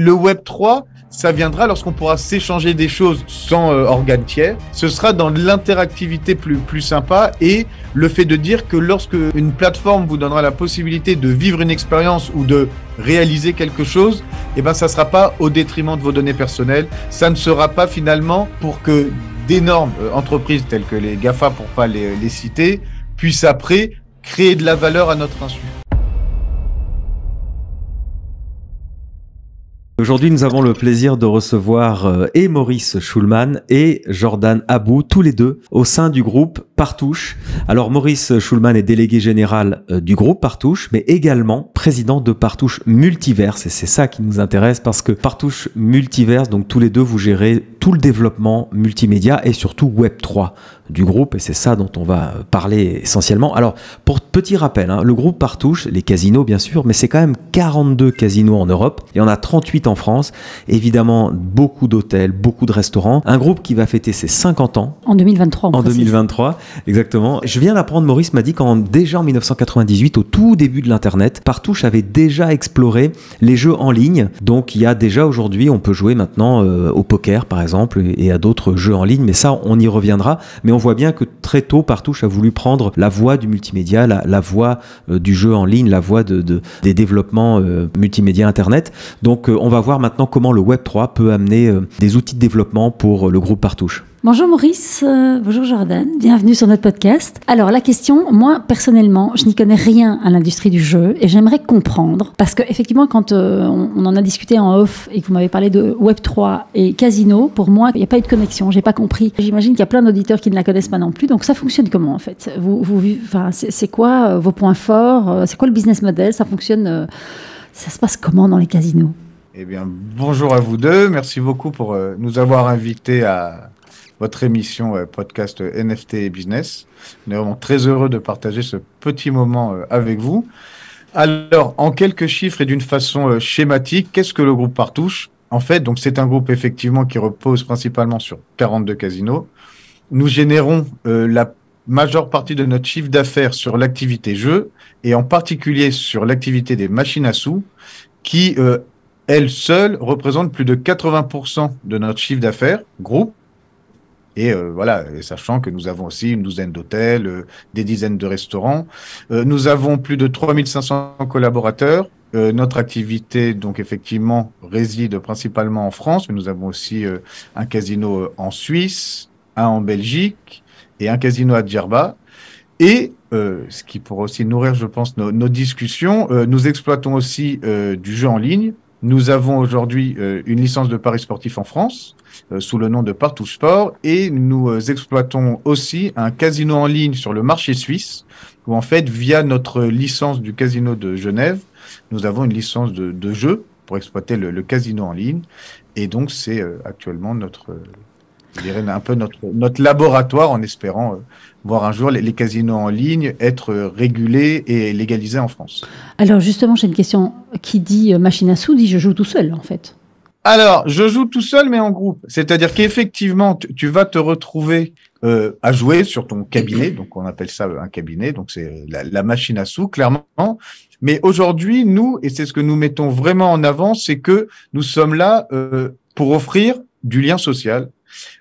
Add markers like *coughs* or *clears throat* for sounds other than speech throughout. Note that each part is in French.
Le Web 3, ça viendra lorsqu'on pourra s'échanger des choses sans euh, organe organes tiers. Ce sera dans l'interactivité plus, plus sympa et le fait de dire que lorsque une plateforme vous donnera la possibilité de vivre une expérience ou de réaliser quelque chose, eh ben, ça ne sera pas au détriment de vos données personnelles. Ça ne sera pas finalement pour que d'énormes euh, entreprises telles que les GAFA, pour pas les, les citer, puissent après créer de la valeur à notre insu. Aujourd'hui, nous avons le plaisir de recevoir euh, et Maurice Schulman et Jordan Abou, tous les deux, au sein du groupe Partouche. Alors, Maurice Schulman est délégué général euh, du groupe Partouche, mais également président de Partouche Multiverse. Et c'est ça qui nous intéresse parce que Partouche Multiverse, donc tous les deux, vous gérez tout le développement multimédia et surtout Web 3 du groupe, et c'est ça dont on va euh, parler essentiellement. Alors, pour petit rappel, hein, le groupe partouche, les casinos bien sûr, mais c'est quand même 42 casinos en Europe, et en a 38 en France, évidemment beaucoup d'hôtels, beaucoup de restaurants, un groupe qui va fêter ses 50 ans. En 2023, en, en 2023, exactement. Je viens d'apprendre, Maurice m'a dit qu'en déjà en 1998, au tout début de l'Internet, Partouche avait déjà exploré les jeux en ligne, donc il y a déjà aujourd'hui, on peut jouer maintenant euh, au poker par exemple, et à d'autres jeux en ligne, mais ça, on y reviendra. Mais on voit bien que très tôt, Partouche a voulu prendre la voie du multimédia, la, voie euh, du jeu en ligne, la voie des développements euh, multimédia Internet. Donc euh, on va voir maintenant comment le Web3 peut amener des outils de développement pour le groupe Partouche. Bonjour Maurice, euh, bonjour Jordan, bienvenue sur notre podcast. Alors la question, moi personnellement, je n'y connais rien à l'industrie du jeu et j'aimerais comprendre parce que effectivement quand euh, on, en a discuté en off et que vous m'avez parlé de Web 3 et casino, pour moi il n'y a pas eu de connexion, j'ai pas compris. J'imagine qu'il y a plein d'auditeurs qui ne la connaissent pas non plus, donc ça fonctionne comment en fait Vous, c'est quoi euh, vos points forts C'est quoi le business model Ça fonctionne Ça se passe comment dans les casinos eh bien, bonjour à vous deux. Merci beaucoup pour nous avoir invités à, votre émission euh, podcast euh, NFT et business. On est vraiment très heureux de partager ce petit moment euh, avec vous. Alors, en quelques chiffres et d'une façon schématique, qu'est-ce que le groupe Partouche En fait, donc c'est un groupe effectivement qui repose principalement sur 42 casinos. Nous générons la majeure partie de notre chiffre d'affaires sur l'activité jeu et en particulier sur l'activité des machines à sous qui, elles elle seule, représente plus de 80% de notre chiffre d'affaires groupe. Et euh, voilà, sachant que nous avons aussi une douzaine d'hôtels, euh, des dizaines de restaurants. Euh, nous avons plus de 3500 collaborateurs. notre activité, donc effectivement, réside principalement en France, mais nous avons aussi un casino en Suisse, un en Belgique et un casino à Djerba. Et ce qui pourra aussi nourrir, je pense, nos discussions, nous exploitons aussi du jeu en ligne nous avons aujourd'hui euh, une licence de paris sportif en France euh, sous le nom de Partout Sport et nous euh, exploitons aussi un casino en ligne sur le marché suisse où en fait via notre licence du casino de Genève, nous avons une licence de, jeu pour exploiter le, casino en ligne et donc c'est actuellement notre je un peu notre, notre laboratoire en espérant euh, voir un jour les, casinos en ligne être euh, régulés et légalisés en France. Alors justement, j'ai une question. Qui dit euh, machine à sous dit je joue tout seul en fait. Alors, je joue tout seul mais en groupe. C'est-à-dire qu'effectivement, tu, vas te retrouver à jouer sur ton cabinet. Donc, on appelle ça un cabinet. Donc, c'est la, machine à sous, clairement. Mais aujourd'hui, nous, et c'est ce que nous mettons vraiment en avant, c'est que nous sommes là pour offrir du lien social,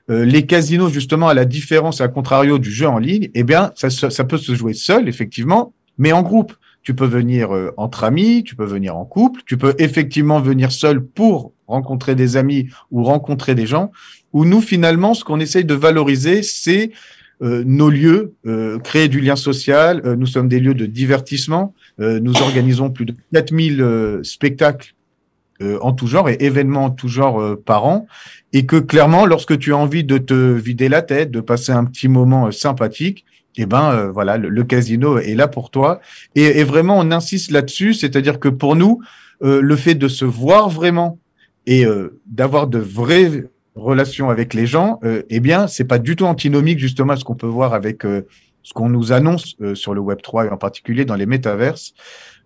euh, les casinos, justement, à la différence, à contrario du jeu en ligne, eh bien, ça, peut se jouer seul, effectivement, mais en groupe. Tu peux venir euh, entre amis, tu peux venir en couple, tu peux effectivement venir seul pour rencontrer des amis ou rencontrer des gens. Où nous, finalement, ce qu'on essaye de valoriser, c'est euh, nos lieux, créer du lien social. nous sommes des lieux de divertissement. nous organisons plus de 4000 spectacles euh, en tout genre et événements en tout genre euh, par an. Et que clairement, lorsque tu as envie de te vider la tête, de passer un petit moment euh, sympathique, eh ben voilà, le, casino est là pour toi. Et, vraiment, on insiste là-dessus, c'est-à-dire que pour nous, le fait de se voir vraiment et d'avoir de vraies relations avec les gens, eh bien, c'est pas du tout antinomique justement à ce qu'on peut voir avec ce qu'on nous annonce sur le Web 3 et en particulier dans les métaverses.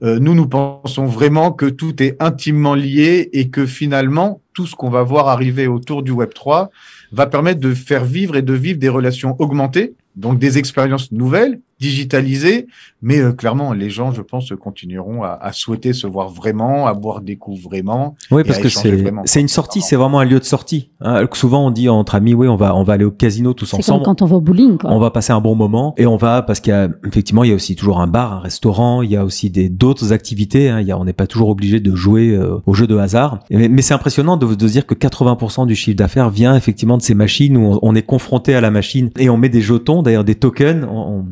Euh, nous, nous pensons vraiment que tout est intimement lié et que finalement, tout ce qu'on va voir arriver autour du Web 3 va permettre de faire vivre et de vivre des relations augmentées, donc des expériences nouvelles, digitalisé, mais euh, clairement, les gens, je pense, continueront à, à, souhaiter se voir vraiment, à boire des coups vraiment. Oui, parce que c'est une sortie, c'est vraiment un lieu de sortie. Hein. Souvent, on dit entre amis, oui, on va, on va aller au casino tous ensemble. Comme quand on va au bowling, quoi. On va passer un bon moment et on va, parce qu'effectivement, il y a aussi toujours un bar, un restaurant, il y a aussi des, d'autres activités. Hein. Il y a, on n'est pas toujours obligé de jouer euh, aux jeux de hasard. Mais, c'est impressionnant de, de, dire que 80% du chiffre d'affaires vient effectivement de ces machines où on, est confronté à la machine et on met des jetons, d'ailleurs des tokens. on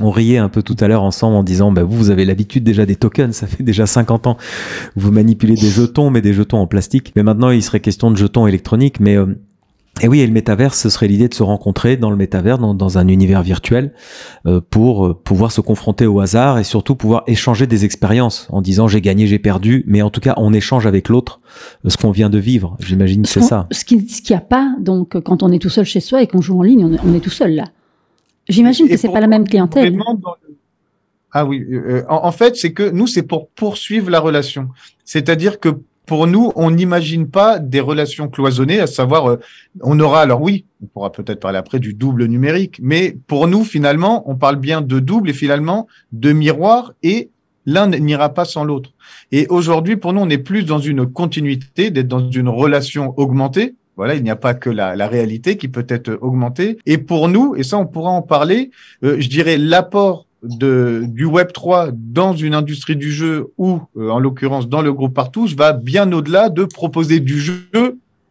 on riait un peu tout à l'heure ensemble en disant bah, vous, vous avez l'habitude déjà des tokens, ça fait déjà 50 ans vous manipulez des jetons, mais des jetons en plastique. Mais maintenant, il serait question de jetons électroniques, mais euh, et oui, et le métaverse, ce serait l'idée de se rencontrer dans le métaverse, dans, un univers virtuel, euh, pour euh, pouvoir se confronter au hasard et surtout pouvoir échanger des expériences en disant j'ai gagné, j'ai perdu, mais en tout cas on échange avec l'autre ce qu'on vient de vivre. J'imagine que c'est ça. Ce qu'il n'y ce a pas, donc quand on est tout seul chez soi et qu'on joue en ligne, on est tout seul là. J'imagine que c'est pas la même clientèle. Ah oui, euh, en, fait, c'est que nous, c'est pour poursuivre la relation. C'est-à-dire que pour nous, on n'imagine pas des relations cloisonnées, à savoir, euh, on aura, alors oui, on pourra peut-être parler après du double numérique, mais pour nous, finalement, on parle bien de double et finalement de miroir et l'un n'ira pas sans l'autre. Et aujourd'hui, pour nous, on est plus dans une continuité, d'être dans une relation augmentée, voilà, il n'y a pas que la, réalité qui peut être augmentée. Et pour nous, et ça on pourra en parler, euh, je dirais l'apport de, du Web 3 dans une industrie du jeu ou euh, en l'occurrence dans le groupe Partouche va bien au-delà de proposer du jeu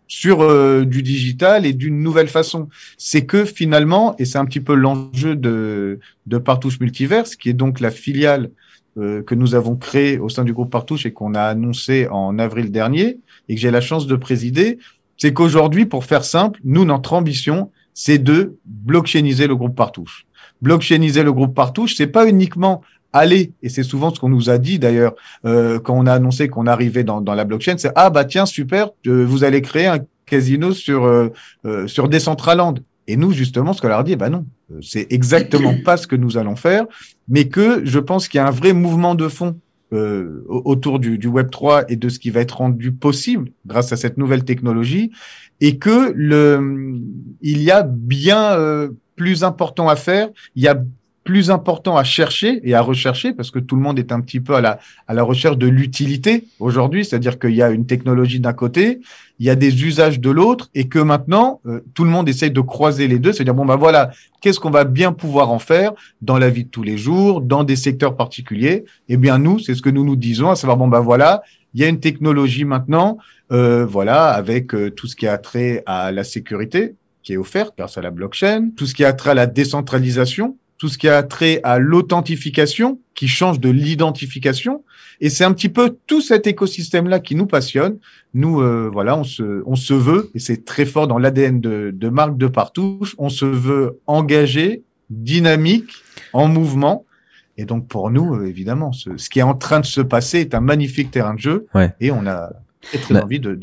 sur euh, du digital et d'une nouvelle façon. C'est que finalement, et c'est un petit peu l'enjeu de, de Partouche Multiverse, qui est donc la filiale que nous avons créée au sein du groupe Partouche et qu'on a annoncé en avril dernier et que j'ai la chance de présider, c'est qu'aujourd'hui, pour faire simple, nous, notre ambition, c'est de blockchainiser le groupe Partouche. Blockchainiser le groupe Partouche, c'est pas uniquement aller, et c'est souvent ce qu'on nous a dit d'ailleurs euh, quand on a annoncé qu'on arrivait dans, la blockchain, c'est ah bah tiens super, vous allez créer un casino sur euh, euh, sur Decentraland. Et nous justement, ce qu'on leur dit, bah non, c'est exactement *clears throat* pas ce que nous allons faire, mais que je pense qu'il y a un vrai mouvement de fond euh, autour du, Web 3 et de ce qui va être rendu possible grâce à cette nouvelle technologie, et que le, il y a bien euh, plus important à faire, il y a plus important à chercher et à rechercher parce que tout le monde est un petit peu à la, à la recherche de l'utilité aujourd'hui, c'est-à-dire qu'il y a une technologie d'un côté, il y a des usages de l'autre et que maintenant euh, tout le monde essaye de croiser les deux, c'est-à-dire bon ben voilà, qu'est-ce qu'on va bien pouvoir en faire dans la vie de tous les jours, dans des secteurs particuliers Eh bien nous, c'est ce que nous nous disons, à savoir bon ben voilà, il y a une technologie maintenant, euh, voilà, avec euh, tout ce qui a trait à la sécurité qui est offerte grâce à la blockchain, tout ce qui a trait à la décentralisation, tout ce qui a trait à l'authentification, qui change de l'identification. Et c'est un petit peu tout cet écosystème-là qui nous passionne. Nous, euh, voilà, on se, on se veut, et c'est très fort dans l'ADN de, de Marc de Partouche, on se veut engagé, dynamique, en mouvement. Et donc pour nous, euh, évidemment, ce, qui est en train de se passer est un magnifique terrain de jeu. Et on a bah, envie de,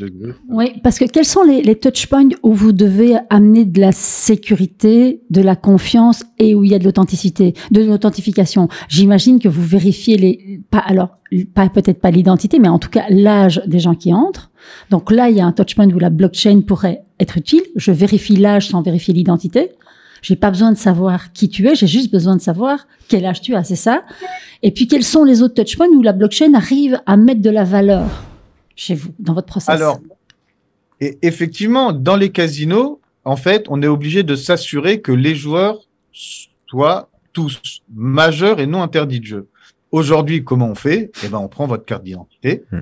Oui, parce que quels sont les, touchpoints où vous devez amener de la sécurité, de la confiance et où il y a de l'authenticité, de l'authentification J'imagine que vous vérifiez les. Pas, alors, pas peut-être pas l'identité, mais en tout cas l'âge des gens qui entrent. Donc là, il y a un touchpoint où la blockchain pourrait être utile. Je vérifie l'âge sans vérifier l'identité. J'ai pas besoin de savoir qui tu es, j'ai juste besoin de savoir quel âge tu as, c'est ça. Et puis quels sont les autres touchpoints où la blockchain arrive à mettre de la valeur chez vous, dans votre process Alors, et effectivement, dans les casinos, en fait, on est obligé de s'assurer que les joueurs soient tous majeurs et non interdits de jeu. Aujourd'hui, comment on fait Eh ben, on prend votre carte d'identité hmm.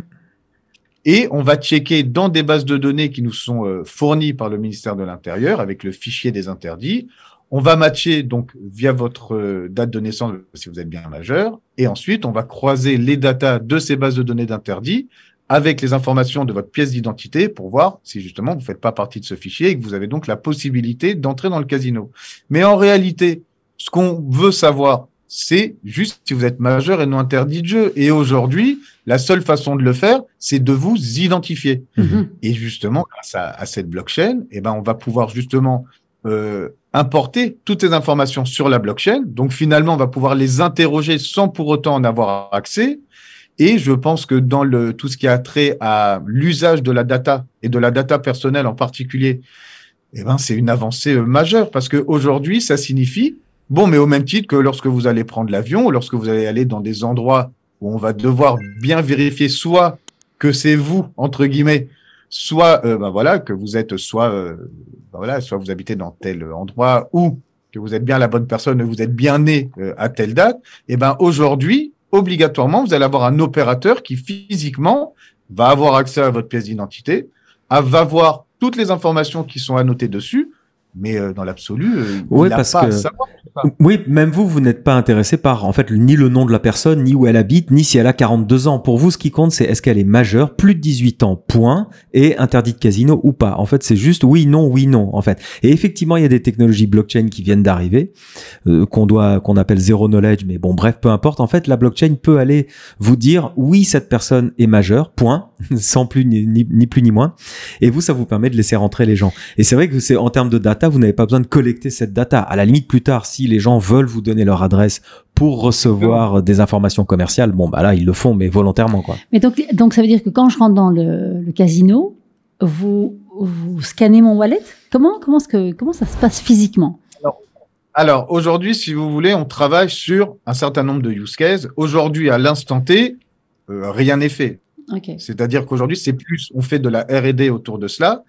et on va checker dans des bases de données qui nous sont euh, fournies par le ministère de l'Intérieur avec le fichier des interdits. On va matcher donc via votre euh, date de naissance si vous êtes bien majeur et ensuite on va croiser les datas de ces bases de données d'interdits avec les informations de votre pièce d'identité pour voir si justement vous ne faites pas partie de ce fichier et que vous avez donc la possibilité d'entrer dans le casino. Mais en réalité, ce qu'on veut savoir, c'est juste si vous êtes majeur et non interdit de jeu. Et aujourd'hui, la seule façon de le faire, c'est de vous identifier. Mhm. Et justement, grâce à, cette blockchain, eh ben, on va pouvoir justement euh, importer toutes ces informations sur la blockchain. Donc finalement, on va pouvoir les interroger sans pour autant en avoir accès. Et je pense que dans le, tout ce qui a trait à l'usage de la data et de la data personnelle en particulier, eh ben, c'est une avancée euh, majeure parce qu'aujourd'hui, ça signifie, bon, mais au même titre que lorsque vous allez prendre l'avion ou lorsque vous allez aller dans des endroits où on va devoir bien vérifier soit que c'est vous, entre guillemets, soit, euh, ben voilà, que vous êtes soit, euh, ben voilà, soit vous habitez dans tel endroit ou que vous êtes bien la bonne personne, vous êtes bien né à telle date, et eh ben aujourd'hui, obligatoirement, vous allez avoir un opérateur qui physiquement va avoir accès à votre pièce d'identité, va voir toutes les informations qui sont annotées dessus, mais euh, dans l'absolu, euh, il n'a pas oui, même vous, vous n'êtes pas intéressé par en fait ni le nom de la personne, ni où elle habite, ni si elle a 42 ans. Pour vous, ce qui compte, c'est est-ce qu'elle est majeure, plus de 18 ans, point, et interdit de casino ou pas. En fait, c'est juste oui, non, oui, non. En fait, et effectivement, il y a des technologies blockchain qui viennent d'arriver, euh, qu'on doit, qu'on appelle zero knowledge, mais bon, bref, peu importe. En fait, la blockchain peut aller vous dire oui, cette personne est majeure, point, *laughs* sans plus ni, plus ni moins. Et vous, ça vous permet de laisser rentrer les gens. Et c'est vrai que c'est en termes de data, vous n'avez pas besoin de collecter cette data. À la limite, plus tard, si les gens veulent vous donner leur adresse pour recevoir des informations commerciales, bon, bah là, ils le font, mais volontairement, quoi. Mais donc, donc ça veut dire que quand je rentre dans le, casino, vous, scannez mon wallet Comment, comment, que, comment ça se passe physiquement Alors, aujourd'hui, si vous voulez, on travaille sur un certain nombre de use cases. Aujourd'hui, à l'instant T, euh, rien n'est fait. C'est-à-dire qu'aujourd'hui, c'est plus, on fait de la R&D autour de cela.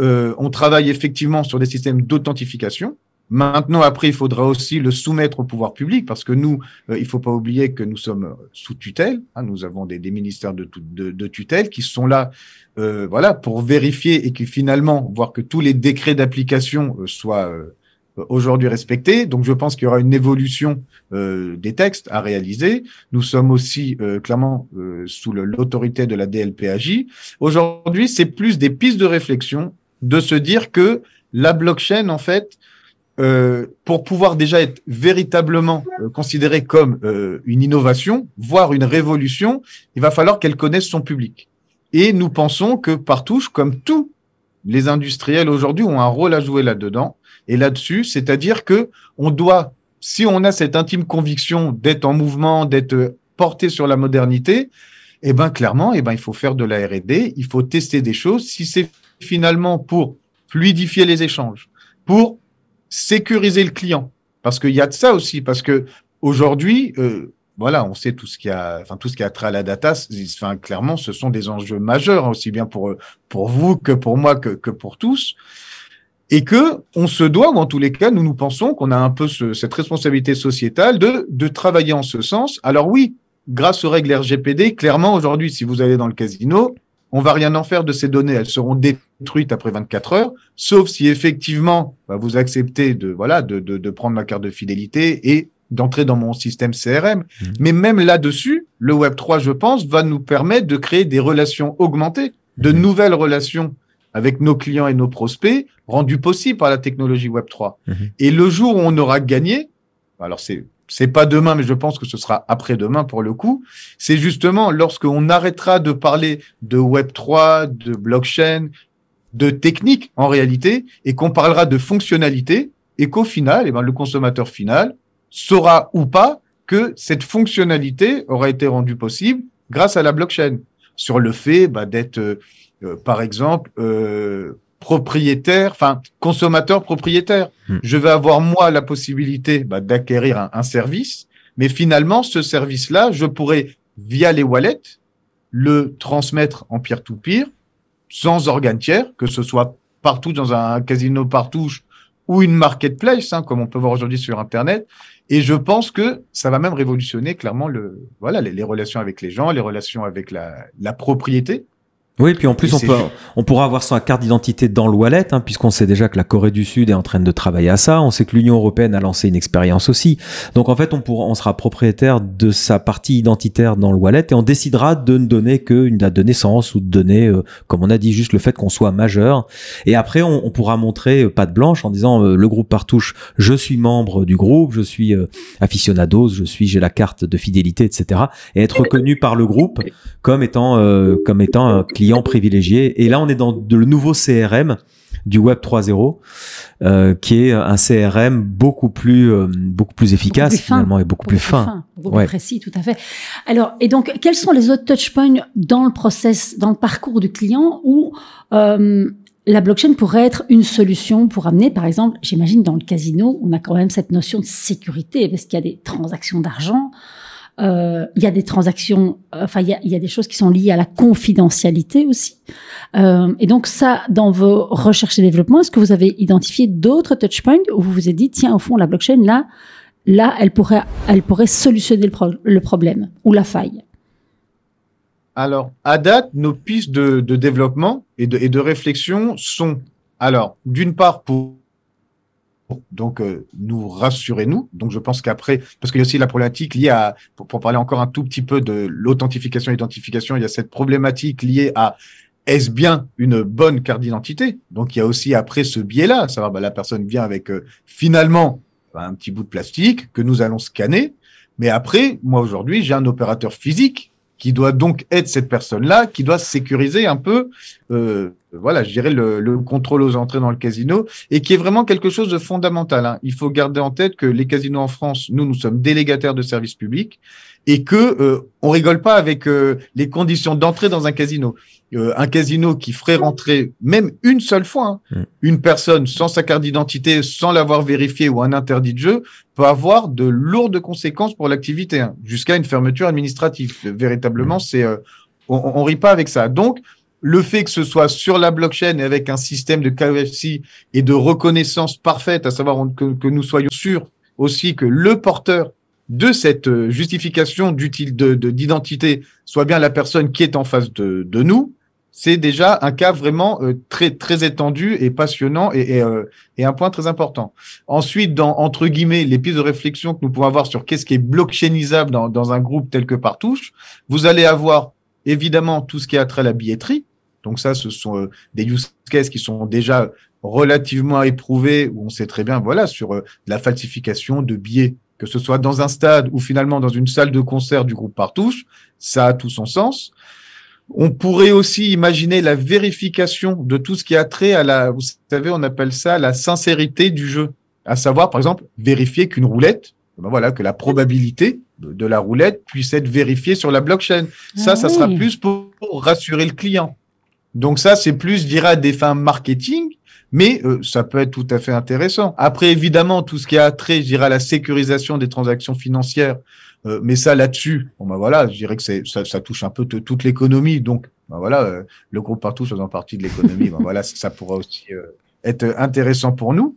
Euh, on travaille effectivement sur des systèmes d'authentification Maintenant, après, il faudra aussi le soumettre au pouvoir public, parce que nous, euh, il ne faut pas oublier que nous sommes euh, sous tutelle. Hein, nous avons des, des ministères de, de, tutelle qui sont là, euh, voilà, pour vérifier et qui finalement voir que tous les décrets d'application euh, soient aujourd'hui respectés. Donc je pense qu'il y aura une évolution des textes à réaliser. Nous sommes aussi clairement sous l'autorité de la DLPAJ. Aujourd'hui, c'est plus des pistes de réflexion de se dire que la blockchain, en fait, euh, pour pouvoir déjà être véritablement euh, considéré considérée comme euh, une innovation, voire une révolution, il va falloir qu'elle connaisse son public. Et nous pensons que Partouche, comme tous les industriels aujourd'hui, ont un rôle à jouer là-dedans et là-dessus, c'est-à-dire que on doit, si on a cette intime conviction d'être en mouvement, d'être porté sur la modernité, eh ben clairement, eh ben il faut faire de la R&D, il faut tester des choses. Si c'est finalement pour fluidifier les échanges, pour sécuriser le client. Parce qu'il y a de ça aussi, parce que aujourd'hui, euh, voilà, on sait tout ce qui a, enfin tout ce qui a trait à la data. Enfin, clairement, ce sont des enjeux majeurs hein, aussi bien pour pour vous que pour moi que, que pour tous, et que on se doit, ou en tous les cas, nous nous pensons qu'on a un peu cette responsabilité sociétale de de travailler en ce sens. Alors oui, grâce aux règles RGPD, clairement aujourd'hui, si vous allez dans le casino, on va rien en faire de ces données. Elles seront détruites après 24 heures, sauf si effectivement bah, vous acceptez de voilà de, de, prendre ma carte de fidélité et d'entrer dans mon système CRM. Mmh. Mais même là-dessus, le Web 3, je pense, va nous permettre de créer des relations augmentées, de mmh. nouvelles relations avec nos clients et nos prospects, rendues possibles par la technologie Web 3. Mmh. Et le jour où on aura gagné, alors c'est c'est pas demain, mais je pense que ce sera après-demain pour le coup, c'est justement lorsqu'on arrêtera de parler de Web3, de blockchain, de technique en réalité, et qu'on parlera de fonctionnalité, et qu'au final, eh ben, le consommateur final saura ou pas que cette fonctionnalité aura été rendue possible grâce à la blockchain. Sur le fait bah, d'être, euh, euh, par exemple, euh, propriétaire, enfin consommateur propriétaire. Hmm. Je vais avoir moi la possibilité bah, d'acquérir un, service, mais finalement ce service-là, je pourrais via les wallets le transmettre en peer-to-peer sans organe tiers, que ce soit partout dans un casino partouche ou une marketplace, hein, comme on peut voir aujourd'hui sur Internet. Et je pense que ça va même révolutionner clairement le, voilà, les, relations avec les gens, les relations avec la, la propriété, oui, puis en plus, on, peut, on pourra avoir sa carte d'identité dans le wallet, hein, puisqu'on sait déjà que la Corée du Sud est en train de travailler à ça. On sait que l'Union européenne a lancé une expérience aussi. Donc en fait, on, pourra, on sera propriétaire de sa partie identitaire dans le wallet et on décidera de ne donner qu'une date de naissance ou de donner, euh, comme on a dit, juste le fait qu'on soit majeur. Et après, on, on pourra montrer pas euh, patte blanche en disant euh, le groupe Partouche, je suis membre du groupe, je suis aficionados, je suis, j'ai la carte de fidélité, etc. Et être ben, reconnu par le groupe comme étant, comme étant un client clients privilégiés. Et là, on est dans le nouveau CRM du Web 3.0, euh, qui est un CRM euh, beaucoup plus, beaucoup plus efficace finalement et beaucoup, plus, fin. beaucoup plus précis, tout à fait. Alors, et donc, quels sont les autres touchpoints dans le process, dans le parcours du client où euh, la blockchain pourrait être une solution pour amener, par exemple, j'imagine dans le casino, on a quand même cette notion de sécurité parce qu'il y a des transactions d'argent. Euh, il y a des transactions, euh, enfin il y, a, des choses qui sont liées à la confidentialité aussi. Euh, et donc ça, dans vos recherches et développements, est-ce que vous avez identifié d'autres touchpoints où vous vous êtes dit tiens au fond la blockchain là, là elle pourrait, elle pourrait solutionner le, problème ou la faille. Alors à date, nos pistes de, développement et de réflexion sont alors d'une part pour donc, euh, nous rassurez-nous. Donc, je pense qu'après, parce qu'il y a aussi la problématique liée à, pour, parler encore un tout petit peu de l'authentification et l'identification, il y a cette problématique liée à est-ce bien une bonne carte d'identité Donc, il y a aussi après ce biais-là, à savoir, bah, la personne vient avec euh, finalement bah, un petit bout de plastique que nous allons scanner. Mais après, moi aujourd'hui, j'ai un opérateur physique qui doit donc être cette personne-là, qui doit sécuriser un peu, euh, voilà, je dirais le, contrôle aux entrées dans le casino, et qui est vraiment quelque chose de fondamental. Hein. Il faut garder en tête que les casinos en France, nous, nous sommes délégataires de services publics, et que euh, on rigole pas avec euh, les conditions d'entrée dans un casino. Euh, un casino qui ferait rentrer même une seule fois hein. mm. une personne sans sa carte d'identité, sans l'avoir vérifiée ou un interdit de jeu, peut avoir de lourdes conséquences pour l'activité, hein, jusqu'à une fermeture administrative. Véritablement, mm. c'est on, rit pas avec ça. Donc le fait que ce soit sur la blockchain et avec un système de KFC et de reconnaissance parfaite, à savoir que, que nous soyons sûrs aussi que le porteur de cette euh, justification d'identité soit bien la personne qui est en face de, nous, c'est déjà un cas vraiment euh, très très étendu et passionnant euh, et, un point très important. Ensuite, dans entre guillemets les pistes de réflexion que nous pouvons avoir sur qu'est-ce qui est blockchainisable dans, dans un groupe tel que Partouche, vous allez avoir évidemment tout ce qui a trait à la billetterie. Donc ça, ce sont des use cases qui sont déjà relativement éprouvés où on sait très bien, voilà, sur la falsification de billets que ce soit dans un stade ou finalement dans une salle de concert du groupe Partouche, ça a tout son sens. On pourrait aussi imaginer la vérification de tout ce qui a trait à la, vous savez, on appelle ça la sincérité du jeu. À savoir, par exemple, vérifier qu'une roulette, eh ben voilà, que la probabilité de, la roulette puisse être vérifiée sur la blockchain. Ah ça, ça sera plus pour, rassurer le client. Donc ça, c'est plus, je des fins marketing, mais euh, ça peut être tout à fait intéressant. Après, évidemment, tout ce qui a trait, je dirais, à la sécurisation des transactions financières, euh, mais ça là-dessus, bon bah, voilà, je dirais que ça, ça touche un peu toute l'économie, donc bah, voilà, euh, le groupe partout faisant partie de l'économie, bah, voilà, ça pourra aussi être intéressant pour nous.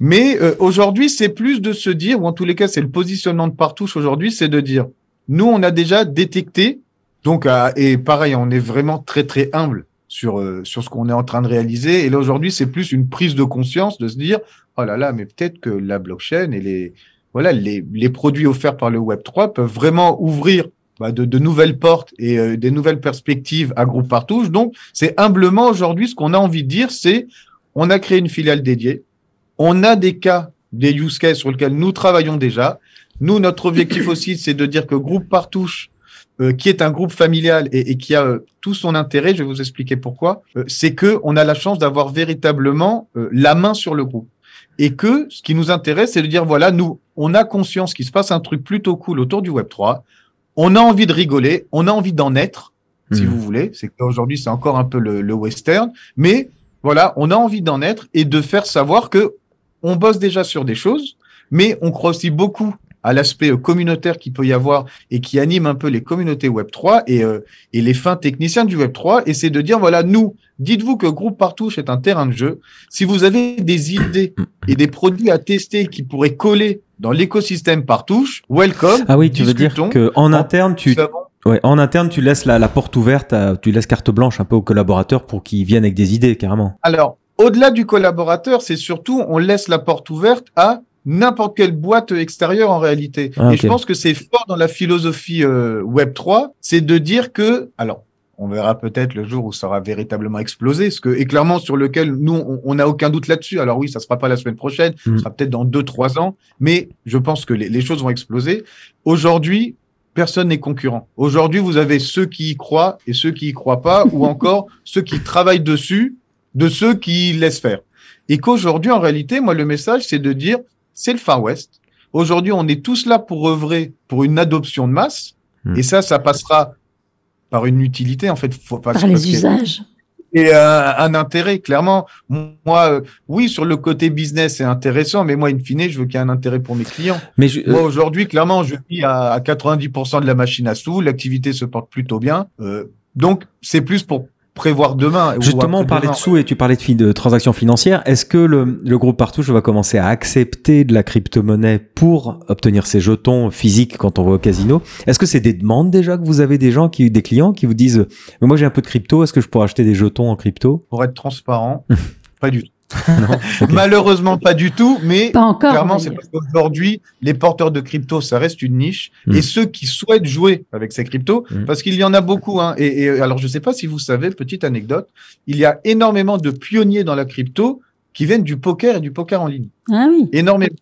Mais aujourd'hui, c'est plus de se dire, ou en tous les cas, c'est le positionnement de Partouche aujourd'hui, c'est de dire, nous, on a déjà détecté, donc, et pareil, on est vraiment très très humble euh, sur, ce qu'on est en train de réaliser. Et là, aujourd'hui, c'est plus une prise de conscience de se dire, oh là là, mais peut-être que la blockchain et les, voilà, les, produits offerts par le Web3 peuvent vraiment ouvrir bah, de, nouvelles portes et euh, des nouvelles perspectives à Groupe Partouche. Donc, c'est humblement aujourd'hui ce qu'on a envie de dire, c'est on a créé une filiale dédiée, on a des cas, des use cases sur lesquels nous travaillons déjà. Nous, notre objectif *coughs* aussi, c'est de dire que Groupe Partouche euh, qui est un groupe familial et, qui a euh, tout son intérêt, je vais vous expliquer pourquoi, euh, c'est que on a la chance d'avoir véritablement la main sur le groupe. Et que ce qui nous intéresse, c'est de dire, voilà, nous, on a conscience qu'il se passe un truc plutôt cool autour du Web 3, on a envie de rigoler, on a envie d'en être, si hmm. vous voulez, c'est qu'aujourd'hui c'est encore un peu le, le western, mais voilà, on a envie d'en être et de faire savoir que on bosse déjà sur des choses, mais on croit aussi beaucoup à l'aspect euh, communautaire qui peut y avoir et qui anime un peu les communautés Web3 euh, et, les fins techniciens du Web3. Et c'est de dire, voilà, nous, dites-vous que Groupe Partouche est un terrain de jeu. Si vous avez des idées et des produits à tester qui pourraient coller dans l'écosystème Partouche, welcome. Ah oui, tu veux dire qu'en en interne, tu... en interne, tu laisses la, porte ouverte, tu laisses carte blanche un peu aux collaborateurs pour qu'ils viennent avec des idées, carrément. Alors, au-delà du collaborateur, c'est surtout on laisse la porte ouverte à n'importe quelle boîte extérieure en réalité. Ah, et je pense que c'est fort dans la philosophie euh, Web 3, c'est de dire que, alors, on verra peut-être le jour où ça aura véritablement explosé, ce que et clairement sur lequel nous on n'a aucun doute là-dessus. Alors oui, ça ne sera pas la semaine prochaine, ça hmm. sera peut-être dans deux trois ans, mais je pense que les, les choses vont exploser. Aujourd'hui, personne n'est concurrent. Aujourd'hui, vous avez ceux qui y croient et ceux qui y croient pas, ou *laughs* encore ceux qui travaillent dessus, de ceux qui laissent faire. Et qu'aujourd'hui, en réalité, moi le message c'est de dire c'est le Far West. Aujourd'hui, on est tous là pour œuvrer pour une adoption de masse. Hmm. Et ça, ça passera par une utilité, en fait. Faut pas par les usages. Et euh, un, intérêt, clairement. Moi, euh, oui, sur le côté business, c'est intéressant, mais moi, in fine, je veux qu'il y ait un intérêt pour mes clients. Mais euh, aujourd'hui, clairement, je vis à, 90% de la machine à sous, l'activité se porte plutôt bien. donc, c'est plus pour prévoir demain. Justement, on parlait de sous et tu parlais de, de transactions financières. Est-ce que le, le, groupe Partouche va commencer à accepter de la crypto-monnaie pour obtenir ses jetons physiques quand on va au casino Est-ce que c'est des demandes déjà que vous avez des gens, qui, des clients qui vous disent « Moi, j'ai un peu de crypto, est-ce que je pourrais acheter des jetons en crypto ?» Pour être transparent, *laughs* pas du tout. *laughs* Malheureusement, pas du tout, mais clairement, c'est parce qu'aujourd'hui, les porteurs de crypto, ça reste une niche. Et mm. ceux qui souhaitent jouer avec ces cryptos, mm. parce qu'il y en a beaucoup, hein. et, alors, je ne sais pas si vous savez, petite anecdote, il y a énormément de pionniers dans la crypto qui viennent du poker et du poker en ligne. Ah énormément.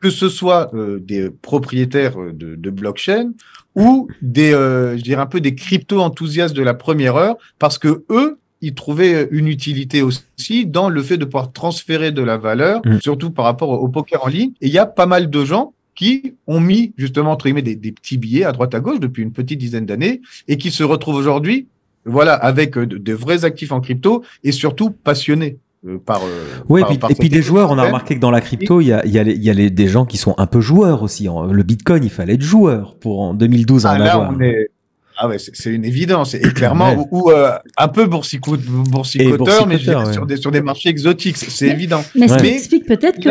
Que ce soit euh, des propriétaires euh, de, blockchain ou des, euh, je dirais un peu des crypto enthousiastes de la première heure, parce que eux, ils trouvait une utilité aussi dans le fait de pouvoir transférer de la valeur, mm. surtout par rapport au poker en ligne. Et il y a pas mal de gens qui ont mis justement entre guillemets des, petits billets à droite à gauche depuis une petite dizaine d'années et qui se retrouvent aujourd'hui, voilà, avec euh, de, vrais actifs en crypto et surtout passionnés. Euh, par, euh, oui, et puis, des joueurs, on a remarqué que dans la crypto, il y a, des gens qui sont un peu joueurs aussi. Le Bitcoin, il fallait être joueur pour en 2012 en ah, ah ouais, c'est une évidence. Et clairement, ou, euh, un peu boursicoteur, mais sur, des, sur des marchés exotiques, c'est évident. Mais, ce, qui explique peut-être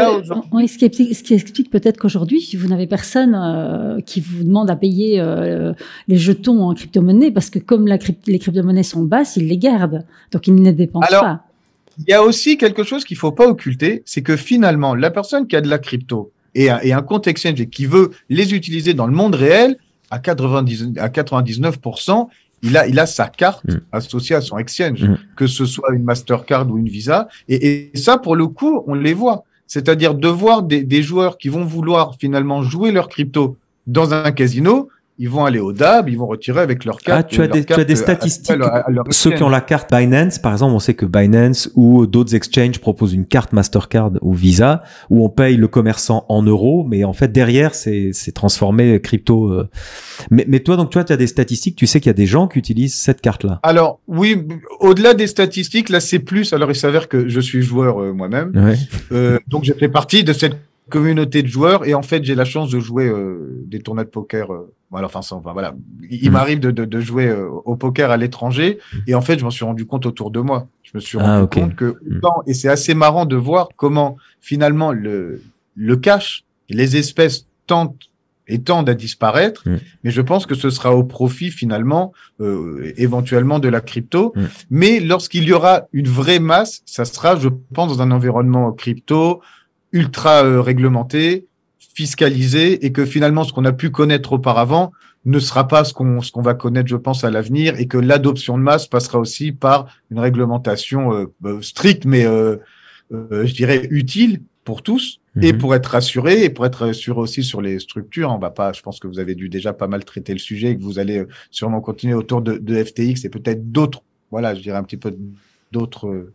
peut-être qu'aujourd'hui, vous n'avez personne euh, qui vous demande à payer euh, les jetons en crypto-monnaie, parce que comme la les crypto-monnaies sont basses, ils les gardent. Donc, ils ne les dépensent Alors, pas. Il y a aussi quelque chose qu'il ne faut pas occulter, c'est que finalement, la personne qui a de la crypto et, et un compte exchange et qui veut les utiliser dans le monde réel, à, 90, à 99%, il a, il a sa carte mm. associée à son exchange, mm. que ce soit une Mastercard ou une Visa. Et, ça, pour le coup, on les voit. C'est-à-dire de voir des, des joueurs qui vont vouloir finalement jouer leur crypto dans un casino, ils vont aller au DAB, ils vont retirer avec leur carte. Ah, tu, as des, euh, statistiques. ceux qui ont la carte Binance, par exemple, on sait que Binance ou d'autres exchanges proposent une carte Mastercard ou Visa où on paye le commerçant en euros, mais en fait derrière c'est transformé crypto. Euh. Mais, toi donc toi tu as des statistiques, tu sais qu'il y a des gens qui utilisent cette carte là. Alors oui, au-delà des statistiques, là c'est plus. Alors il s'avère que je suis joueur euh, moi-même, donc je fait partie de cette communauté de joueurs et en fait j'ai la chance de jouer des tournois de poker voilà, enfin, voilà. Il hmm. m'arrive de, jouer euh, au poker à l'étranger et en fait, je m'en suis rendu compte autour de moi. Je me suis ah, rendu compte que, hmm. et c'est assez marrant de voir comment finalement le, le cash, les espèces tentent et tendent à disparaître, hmm. mais je pense que ce sera au profit finalement euh, éventuellement de la crypto. Mais lorsqu'il y aura une vraie masse, ça sera, je pense, dans un environnement crypto ultra euh, réglementé, fiscalisé et que finalement ce qu'on a pu connaître auparavant ne sera pas ce qu'on ce qu'on va connaître, je pense, à l'avenir et que l'adoption de masse passera aussi par une réglementation euh, euh, stricte, mais euh, je dirais utile pour tous et mhm. pour être rassuré et pour être rassuré aussi sur les structures. On va pas, je pense que vous avez dû déjà pas mal traiter le sujet et que vous allez sûrement continuer autour de, de FTX et peut-être d'autres. Voilà, je dirais un petit peu d'autres.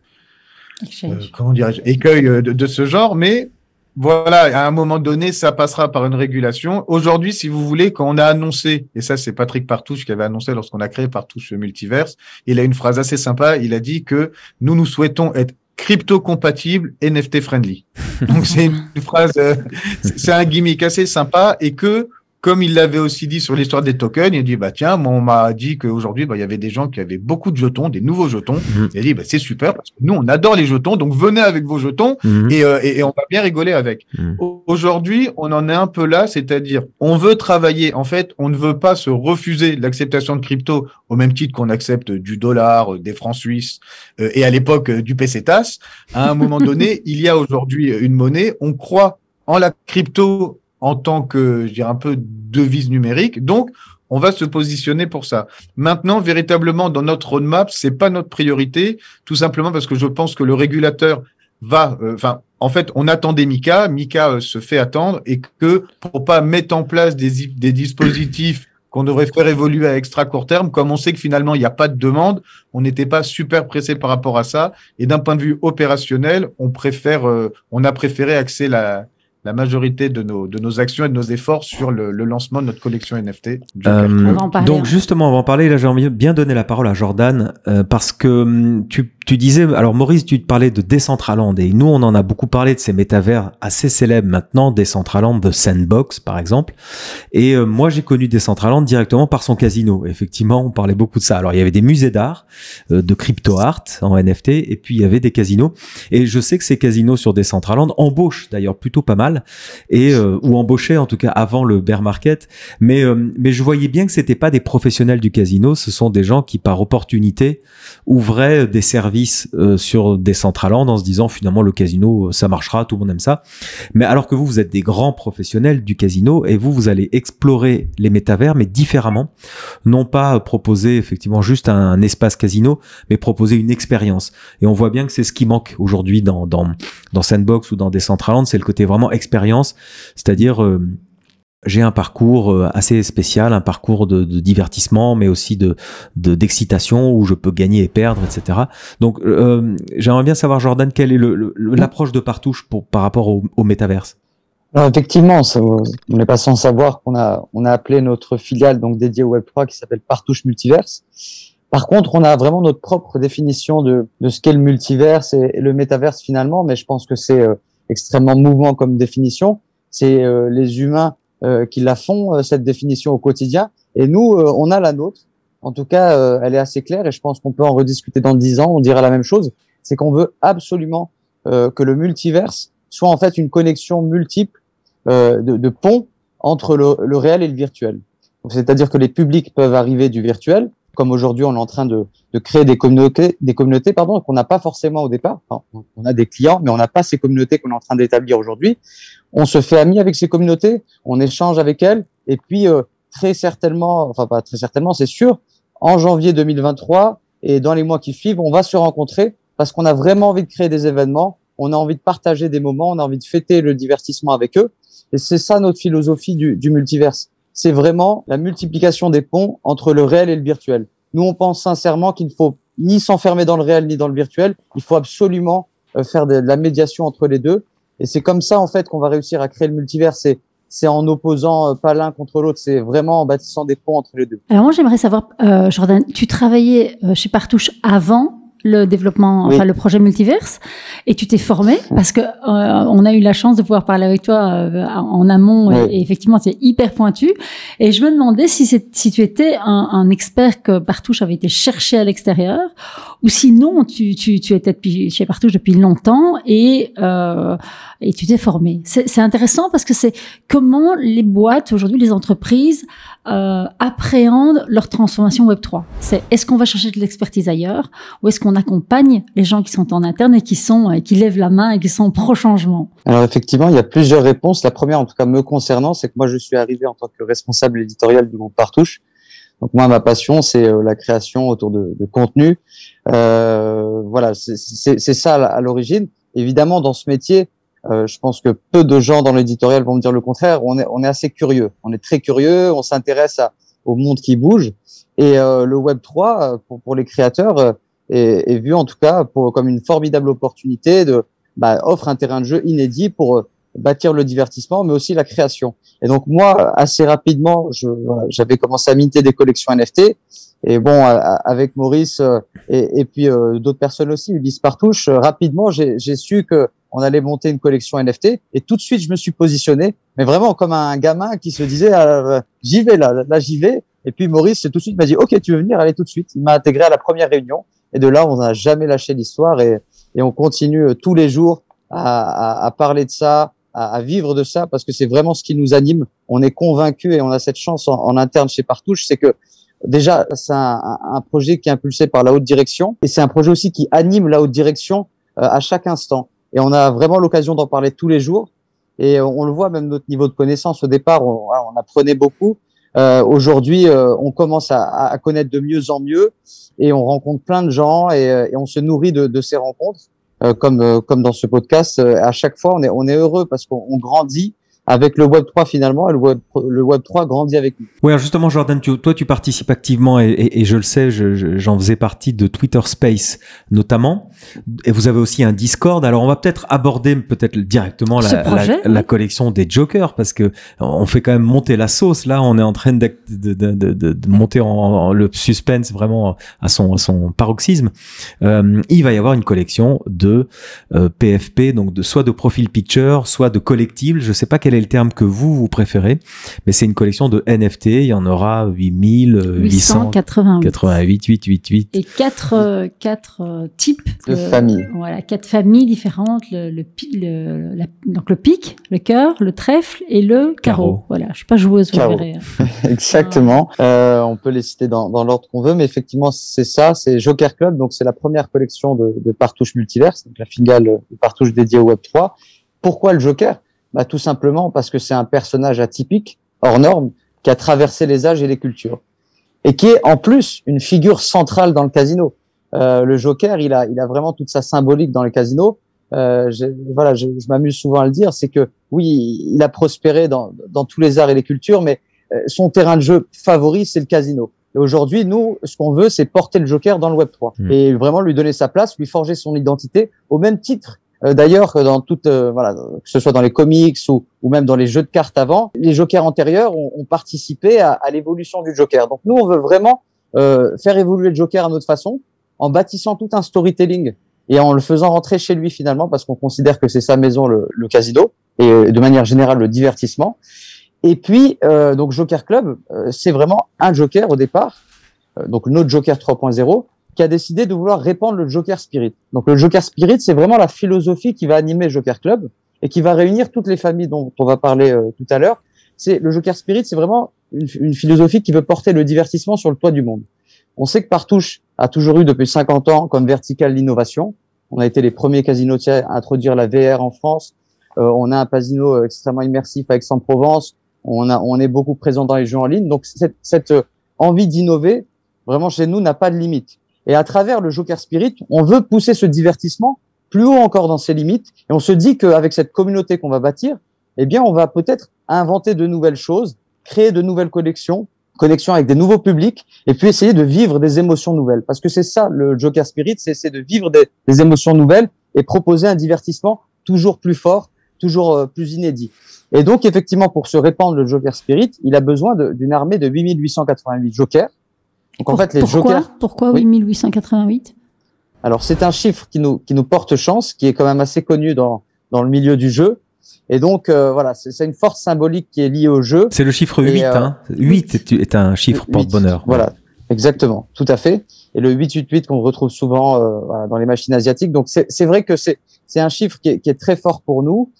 comment dirais-je écueils de, de, ce genre, mais voilà, à un moment donné, ça passera par une régulation. Aujourd'hui, si vous voulez, quand on a annoncé, et ça c'est Patrick Partouche qui avait annoncé lorsqu'on a créé Partouche Multiverse, il a une phrase assez sympa, il a dit que nous nous souhaitons être crypto-compatible, NFT-friendly. *laughs* Donc c'est une phrase, euh, c'est un gimmick assez sympa et que comme il l'avait aussi dit sur l'histoire des tokens, il dit bah tiens, moi, on m'a dit qu'aujourd'hui bah, il y avait des gens qui avaient beaucoup de jetons, des nouveaux jetons. Mhm. Il a dit bah c'est super parce que nous on adore les jetons, donc venez avec vos jetons mhm. euh, et, on va bien rigoler avec. Mhm. Aujourd'hui, on en est un peu là, c'est-à-dire on veut travailler. En fait, on ne veut pas se refuser l'acceptation de crypto au même titre qu'on accepte du dollar, euh, des francs suisses euh, et à l'époque du PCTAS. À un moment *laughs* donné, il y a aujourd'hui une monnaie. On croit en la crypto en tant que, je dirais, un peu devise numérique. Donc, on va se positionner pour ça. Maintenant, véritablement, dans notre roadmap, c'est pas notre priorité, tout simplement parce que je pense que le régulateur va, euh, enfin, en fait, on attendait Mika, Mika euh, se fait attendre et que pour pas mettre en place des, des dispositifs qu'on devrait faire évoluer à extra court terme, comme on sait que finalement il n'y a pas de demande, on n'était pas super pressé par rapport à ça. Et d'un point de vue opérationnel, on préfère, euh, on a préféré axer la, la majorité de nos, de nos actions et de nos efforts sur le, lancement de notre collection NFT. Euh, donc hein. justement, avant de parler. Là, j'ai envie bien donner la parole à Jordan euh, parce que hum, tu tu disais, alors Maurice, tu te parlais de Decentraland et nous, on en a beaucoup parlé de ces métavers assez célèbres maintenant, Decentraland, The Sandbox par exemple. Et euh, moi, j'ai connu Decentraland directement par son casino. Effectivement, on parlait beaucoup de ça. Alors, il y avait des musées d'art, euh, de crypto art en NFT, et puis il y avait des casinos. Et je sais que ces casinos sur Decentraland embauchent d'ailleurs plutôt pas mal, et euh, ou embauchaient en tout cas avant le bear market. Mais mais je voyais bien que c'était pas des professionnels du casino, ce sont des gens qui par opportunité ouvraient des services euh, sur des centrales en se disant finalement le casino euh, ça marchera, tout le monde aime ça. Mais alors que vous, vous êtes des grands professionnels du casino et vous, vous allez explorer les métavers mais différemment. Non pas euh, proposer effectivement juste un, espace casino, mais proposer une expérience. Et on voit bien que c'est ce qui manque aujourd'hui dans, dans, Sandbox ou dans des Decentraland, c'est le côté vraiment expérience, c'est-à-dire j'ai un parcours euh, assez spécial, un parcours de, de divertissement, mais aussi de d'excitation où je peux gagner et perdre, etc. Donc, euh, j'aimerais bien savoir, Jordan, quelle est l'approche de Partouche pour, par rapport au, au métaverse effectivement, euh, on n'est pas sans savoir qu'on a, on a appelé notre filiale donc dédiée au Web3 qui s'appelle Partouche Multiverse. Par contre, on a vraiment notre propre définition de, de ce qu'est le multiverse et, le métaverse finalement, mais je pense que c'est euh, extrêmement mouvant comme définition. C'est les humains euh, qui la font, euh, cette définition au quotidien. Et nous, euh, on a la nôtre. En tout cas, elle est assez claire et je pense qu'on peut en rediscuter dans dix ans. On dira la même chose. C'est qu'on veut absolument que le multiverse soit en fait une connexion multiple de, de ponts entre le réel et le virtuel. C'est-à-dire que les publics peuvent arriver du virtuel, comme aujourd'hui on est en train de, créer des communautés, des communautés pardon, qu'on n'a pas forcément au départ. on a des clients, mais on n'a pas ces communautés qu'on est en train d'établir aujourd'hui. On se fait amis avec ces communautés, on échange avec elles, et puis euh, très certainement, enfin pas très certainement, c'est sûr, en janvier 2023 et dans les mois qui suivent, on va se rencontrer parce qu'on a vraiment envie de créer des événements, on a envie de partager des moments, on a envie de fêter le divertissement avec eux. Et c'est ça notre philosophie du multiverse c'est vraiment la multiplication des ponts entre le réel et le virtuel. Nous, on pense sincèrement qu'il ne faut ni s'enfermer dans le réel ni dans le virtuel. Il faut absolument euh, faire de la médiation entre les deux. Et c'est comme ça, en fait, qu'on va réussir à créer le multivers. C'est c'est en opposant euh, pas l'un contre l'autre, c'est vraiment en bâtissant des ponts entre les deux. Alors moi j'aimerais savoir, euh, Jordan, tu travaillais euh, chez Partouche avant le développement, enfin le projet multiverse, et tu t'es formé parce que euh, on a eu la chance de pouvoir parler avec toi euh, en amont et, effectivement tu es hyper pointu. Et je me demandais si, si tu étais un, expert que Partouche avait été cherché à l'extérieur ou sinon tu, tu, tu étais chez Partouche depuis longtemps et euh, et tu t'es formé. C'est intéressant parce que c'est comment les boîtes aujourd'hui, les entreprises euh, appréhendent leur transformation Web3. C'est est-ce qu'on va chercher de l'expertise ailleurs ou est-ce qu'on accompagne les gens qui sont en interne et qui sont euh, qui lèvent la main et qui sont pro changement Alors effectivement, il y a plusieurs réponses. La première, en tout cas me concernant, c'est que moi je suis arrivé en tant que responsable éditorial du Monde Partouche. Donc moi, ma passion, c'est euh, la création autour de, contenu. voilà, c'est ça à l'origine. Évidemment, dans ce métier, euh, je pense que peu de gens dans l'éditorial vont me dire le contraire. On est, on est assez curieux. On est très curieux. On s'intéresse au monde qui bouge. Et euh, le Web 3 euh, pour, les créateurs est, vu en tout cas comme une formidable opportunité de bah, offre un terrain de jeu inédit pour bâtir le divertissement, mais aussi la création. Et donc moi, assez rapidement, j'avais commencé à minter des collections NFT. Et bon, avec Maurice et, puis d'autres personnes aussi, Ulysse Partouche, rapidement, j'ai su que on allait monter une collection NFT. Et tout de suite, je me suis positionné, mais vraiment comme un gamin qui se disait, ah, euh, j'y vais là, là j'y vais. Et puis Maurice, tout de suite, m'a dit, OK, tu veux venir, allez tout de suite. Il m'a intégré à la première réunion. Et de là, on n'a jamais lâché l'histoire et, on continue euh, tous les jours à, parler de ça, à, vivre de ça, parce que c'est vraiment ce qui nous anime. On est convaincu et on a cette chance en, interne chez Partouche, c'est que déjà, c'est un, projet qui est impulsé par la haute direction et c'est un projet aussi qui anime la haute direction euh, à chaque instant. Et on a vraiment l'occasion d'en parler tous les jours. Et euh, on le voit, même notre niveau de connaissance, au départ, on, apprenait beaucoup. Euh, aujourd'hui, euh, on commence à, connaître de mieux en mieux et on rencontre plein de gens et, on se nourrit de, de ces rencontres. comme, comme dans ce podcast, à chaque fois, on est, on est heureux parce qu'on grandit avec le Web 3 finalement, le Web, le Web 3 grandit avec nous. Oui, justement, Jordan, toi, tu participes activement et, je le sais, j'en faisais partie de Twitter Space notamment. Et vous avez aussi un Discord. Alors, on va peut-être aborder peut-être directement la, collection des Jokers parce que on fait quand même monter la sauce. Là, on est en train de, monter en, le suspense vraiment à son, son paroxysme. Euh, il va y avoir une collection de PFP, euh, donc de soit de profil picture, soit de collectibles. Je sais pas quelle le terme que vous, vous préférez, mais c'est une collection de NFT. Il y en aura 888888. 888. Euh, et quatre, euh, quatre euh, types. De familles. Voilà, quatre familles différentes. Le, le, donc le pic, le cœur, le trèfle et le carreau. Voilà, je ne suis pas joueuse, hein. *laughs* Exactement. on peut les citer dans, dans l'ordre qu'on veut, mais effectivement, c'est ça. C'est Joker Club. Donc, c'est la première collection de, de partouches Donc, la finale de partouches dédiée au Web 3. Pourquoi le Joker bah, Tout simplement parce que c'est un personnage atypique, hors norme, qui a traversé les âges et les cultures. Et qui est en plus une figure centrale dans le casino. Euh, le Joker, il a, il a vraiment toute sa symbolique dans le casino. Euh, je, voilà, je, m'amuse souvent à le dire, c'est que oui, il a prospéré dans, dans tous les arts et les cultures, mais euh, son terrain de jeu favori, c'est le casino. Et aujourd'hui, nous, ce qu'on veut, c'est porter le Joker dans le Web 3 hmm. et vraiment lui donner sa place, lui forger son identité au même titre euh, d'ailleurs, euh, dans toute, euh, que ce soit dans les comics ou, même dans les jeux de cartes avant, les jokers antérieurs ont, participé à, l'évolution du joker. Donc nous, on veut vraiment faire évoluer le joker à notre façon, en bâtissant tout un storytelling et en le faisant rentrer chez lui finalement, parce qu'on considère que c'est sa maison, le, le, casino, et de manière générale le divertissement. Et puis, donc Joker Club, c'est vraiment un joker au départ, donc notre Joker 3.0 qui a décidé de vouloir répandre le Joker Spirit. Donc le Joker Spirit, c'est vraiment la philosophie qui va animer Joker Club et qui va réunir toutes les familles dont on va parler euh, tout à l'heure. C'est le Joker Spirit, c'est vraiment une, philosophie qui veut porter le divertissement sur le toit du monde. On sait que Partouche a toujours eu depuis 50 ans comme verticale l'innovation. On a été les premiers casinos à introduire la VR en France. Euh, on a un casino euh, extrêmement immersif à Aix-en-Provence. On, a, on est beaucoup présent dans les jeux en ligne. Donc cette, cette euh, envie d'innover, vraiment chez nous, n'a pas de limite. Et à travers le Joker Spirit, on veut pousser ce divertissement plus haut encore dans ses limites. Et on se dit qu'avec cette communauté qu'on va bâtir, eh bien, on va peut-être inventer de nouvelles choses, créer de nouvelles collections, connexions avec des nouveaux publics et puis essayer de vivre des émotions nouvelles. Parce que c'est ça le Joker Spirit, c'est essayer de vivre des, émotions nouvelles et proposer un divertissement toujours plus fort, toujours euh, plus inédit. Et donc effectivement, pour se répandre le Joker Spirit, il a besoin d'une armée de 8888 jokers en fait, les pourquoi, Pourquoi oui, 1888 Alors c'est un chiffre qui nous, qui nous porte chance, qui est quand même assez connu dans, le milieu du jeu. Et donc euh, voilà, c'est une force symbolique qui est liée au jeu. C'est le chiffre 8. Euh, hein. 8 est un chiffre porte-bonheur. Voilà, exactement, tout à fait. Et le 888 qu'on retrouve souvent euh, dans les machines asiatiques. Donc c'est vrai que c'est un chiffre qui est, très fort pour nous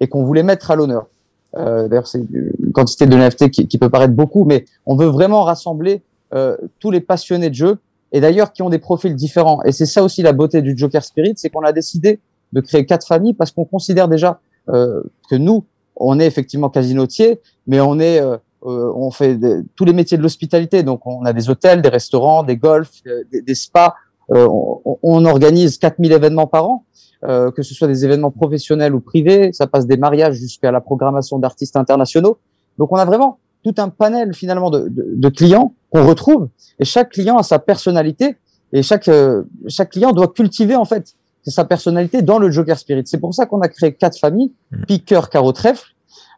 et qu'on voulait mettre à l'honneur. D'ailleurs, c'est une quantité de NFT qui, peut paraître beaucoup, mais on veut vraiment rassembler euh, tous les passionnés de jeu et d'ailleurs qui ont des profils différents. Et c'est ça aussi la beauté du Joker Spirit, c'est qu'on a décidé de créer quatre familles parce qu'on considère déjà euh, que nous, on est effectivement casinotier mais on est, euh, euh, on fait tous les métiers de l'hospitalité. Donc on a des hôtels, des restaurants, des golfs, des, spas. On, on, organise 4000 événements par an. que ce soit des événements professionnels ou privés, ça passe des mariages jusqu'à la programmation d'artistes internationaux. Donc on a vraiment tout un panel finalement de, de, de clients qu'on retrouve. Et chaque client a sa personnalité et chaque euh, chaque client doit cultiver en fait sa personnalité dans le Joker Spirit. C'est pour ça qu'on a créé quatre familles mm. piqueur, carreau, trèfle,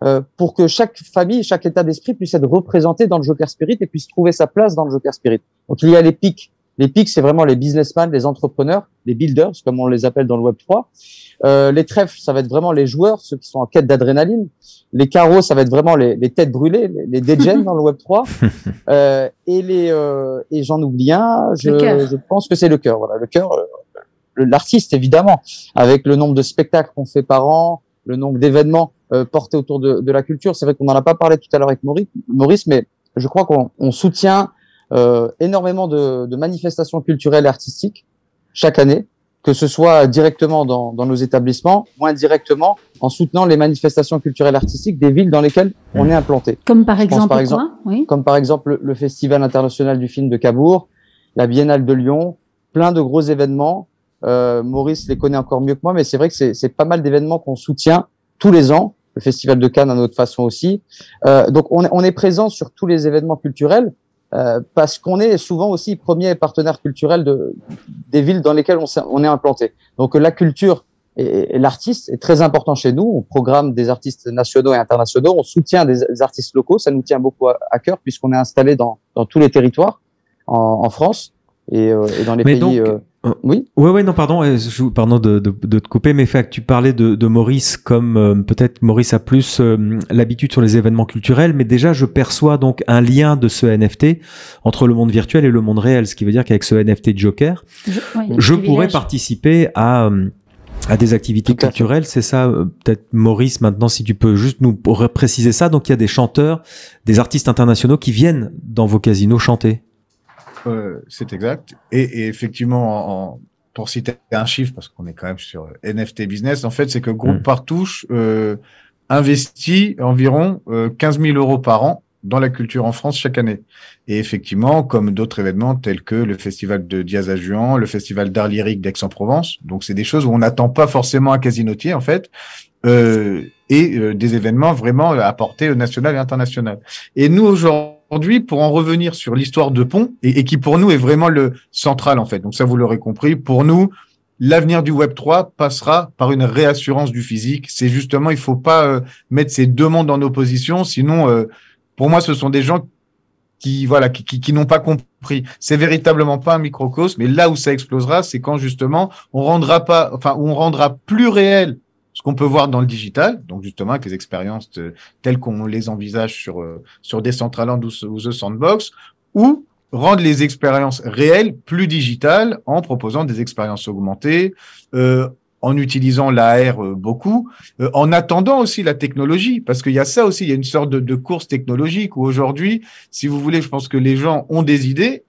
euh, pour que chaque famille, chaque état d'esprit puisse être représenté dans le Joker Spirit et puisse trouver sa place dans le Joker Spirit. Donc il y a les piques les pics, c'est vraiment les businessmen, les entrepreneurs, les builders, comme on les appelle dans le Web 3. Euh, les trèfles, ça va être vraiment les joueurs, ceux qui sont en quête d'adrénaline. Les carreaux, ça va être vraiment les, les têtes brûlées, les, les *laughs* dans le Web 3. Euh, et les euh, et j'en oublie un. Je, pense que c'est le cœur. Voilà, le cœur, l'artiste évidemment, avec le nombre de spectacles qu'on fait par an, le nombre d'événements portés autour de, de, la culture. C'est vrai qu'on n'en a pas parlé tout à l'heure avec Maurice, mais je crois qu'on soutient euh, énormément de, de, manifestations culturelles et artistiques chaque année, que ce soit directement dans, dans nos établissements ou indirectement en soutenant les manifestations culturelles et artistiques des villes dans lesquelles on est implanté. Comme par exemple, Comme par exemple le Festival international du film de Cabourg, la Biennale de Lyon, plein de gros événements. Euh, Maurice les connaît encore mieux que moi, mais c'est vrai que c'est pas mal d'événements qu'on soutient tous les ans. Le Festival de Cannes à notre façon aussi. Euh, donc on, on est présent sur tous les événements culturels euh, parce qu'on est souvent aussi premier partenaire culturel de, des villes dans lesquelles on, on est implanté. Donc la culture et, l'artiste est très important chez nous. On programme des artistes nationaux et internationaux. On soutient des, artistes locaux. Ça nous tient beaucoup à, cœur puisqu'on est installé dans, dans, tous les territoires en, en France et, euh, et dans les pays. Euh, euh, oui. oui. Ouais, non, pardon, je, pardon de, te couper, mais fait, tu parlais de, Maurice comme euh, peut-être Maurice a plus euh, l'habitude sur les événements culturels, mais déjà je perçois donc un lien de ce NFT entre le monde virtuel et le monde réel, ce qui veut dire qu'avec ce NFT Joker, je, pourrais participer à à des activités culturelles, c'est ça. Peut-être Maurice, maintenant, si tu peux juste nous préciser ça. Donc, il y a des chanteurs, des artistes internationaux qui viennent dans vos casinos chanter. Euh, c'est exact. Et, effectivement, pour citer un chiffre, parce qu'on est quand même sur NFT business, en fait, c'est que Groupe hmm. Partouche euh, investit environ 15 euh, 000 euros par an dans la culture en France chaque année. Et effectivement, comme d'autres événements tels que le festival de Diaz à Juan, le festival d'art lyrique d'Aix-en-Provence, donc c'est des choses où on n'attend pas forcément un casinotier en fait, et des événements vraiment apportés au national et international Et nous aujourd'hui, aujourd'hui, pour en revenir sur l'histoire de Pont, et, qui pour nous est vraiment le central en fait, donc ça vous l'aurez compris, pour nous, l'avenir du Web 3 passera par une réassurance du physique. C'est justement, il faut pas euh, mettre ces deux mondes en opposition, sinon, euh, pour moi, ce sont des gens qui voilà qui, qui n'ont pas compris. C'est véritablement pas un microcosme. Mais là où ça explosera, c'est quand justement on rendra pas, enfin on rendra plus réel qu'on peut voir dans le digital, donc justement avec les expériences telles qu'on les envisage sur euh, sur des centrales ou, ou The Sandbox, ou rendre les expériences réelles plus digitales en proposant des expériences augmentées, euh, en utilisant l'AR euh, beaucoup, en attendant aussi la technologie, parce qu'il y a ça aussi, il y a une sorte de, de course technologique où aujourd'hui, si vous voulez, je pense que les gens ont des idées,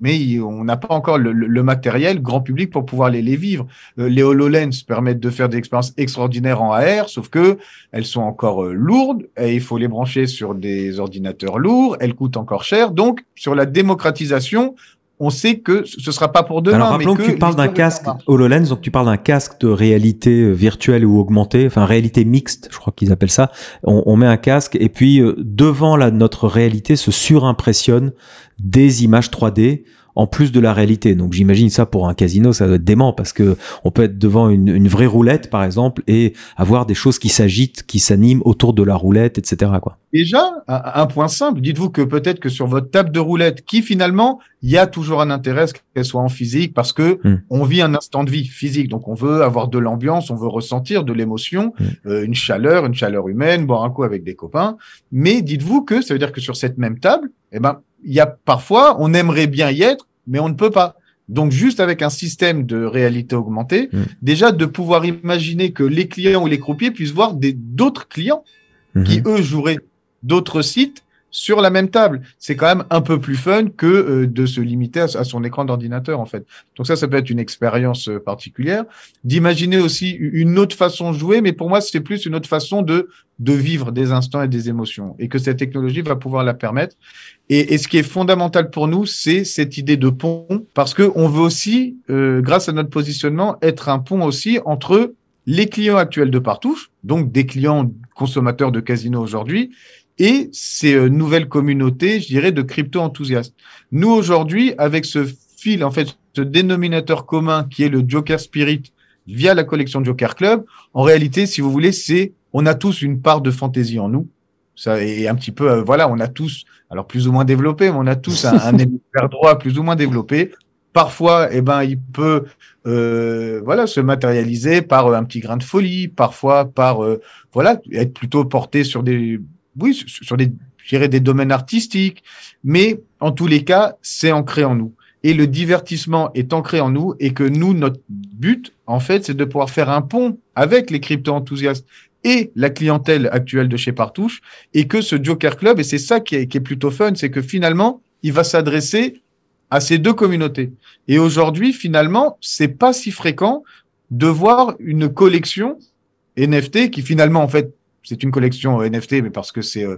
mais on n'a pas encore le, matériel grand public pour pouvoir les, vivre. Euh, les HoloLens permettent de faire des expériences extraordinaires en AR, sauf que elles sont encore euh, lourdes et il faut les brancher sur des ordinateurs lourds, elles coûtent encore cher. Donc, sur la démocratisation, on sait que ce sera pas pour demain. Alors rappelons que, tu parles d'un casque HoloLens, donc tu parles d'un casque de réalité euh, virtuelle ou augmentée, enfin réalité mixte, je crois qu'ils appellent ça. On, met un casque et puis euh, devant la, notre réalité se surimpressionne des images 3D en plus de la réalité. Donc j'imagine ça pour un casino, ça doit être dément parce que on peut être devant une, vraie roulette par exemple et avoir des choses qui s'agitent, qui s'animent autour de la roulette, etc. Quoi. Déjà, un point simple. Dites-vous que peut-être que sur votre table de roulette, qui finalement, il y a toujours un intérêt qu'elle soit en physique parce que hmm. on vit un instant de vie physique, donc on veut avoir de l'ambiance, on veut ressentir de l'émotion, hmm. euh, une chaleur, une chaleur humaine, boire un coup avec des copains. Mais dites-vous que ça veut dire que sur cette même table, eh ben il y a parfois, on aimerait bien y être, mais on ne peut pas. Donc, juste avec un système de réalité augmentée, mm. déjà de pouvoir imaginer que les clients ou les croupiers puissent voir d'autres clients qui, mhm. eux, joueraient d'autres sites sur la même table. C'est quand même un peu plus fun que euh, de se limiter à, son écran d'ordinateur, en fait. Donc ça, ça peut être une expérience euh, particulière. D'imaginer aussi une autre façon de jouer, mais pour moi, c'est plus une autre façon de, vivre des instants et des émotions, et que cette technologie va pouvoir la permettre. Et, ce qui est fondamental pour nous, c'est cette idée de pont, parce que on veut aussi, euh, grâce à notre positionnement, être un pont aussi entre les clients actuels de Partouche, donc des clients consommateurs de casino aujourd'hui, et ces euh, nouvelles communautés, je dirais, de crypto-enthousiastes. Nous, aujourd'hui, avec ce fil, en fait, ce dénominateur commun qui est le Joker Spirit via la collection Joker Club, en réalité, si vous voulez, c'est on a tous une part de fantaisie en nous. Ça est un petit peu, euh, voilà, on a tous, alors plus ou moins développé, on a tous un, un droit plus ou moins développé. Parfois, eh ben, il peut, euh, voilà, se matérialiser par euh, un petit grain de folie, parfois par, voilà, être plutôt porté sur des oui, sur des, des domaines artistiques, mais en tous les cas, c'est ancré en nous. Et le divertissement est ancré en nous et que nous, notre but, en fait, c'est de pouvoir faire un pont avec les crypto-enthousiastes et la clientèle actuelle de chez Partouche et que ce Joker Club, et c'est ça qui est, qui est plutôt fun, c'est que finalement, il va s'adresser à ces deux communautés. Et aujourd'hui, finalement, c'est pas si fréquent de voir une collection NFT qui finalement, en fait, c'est une collection euh, NFT, mais parce que c'est euh,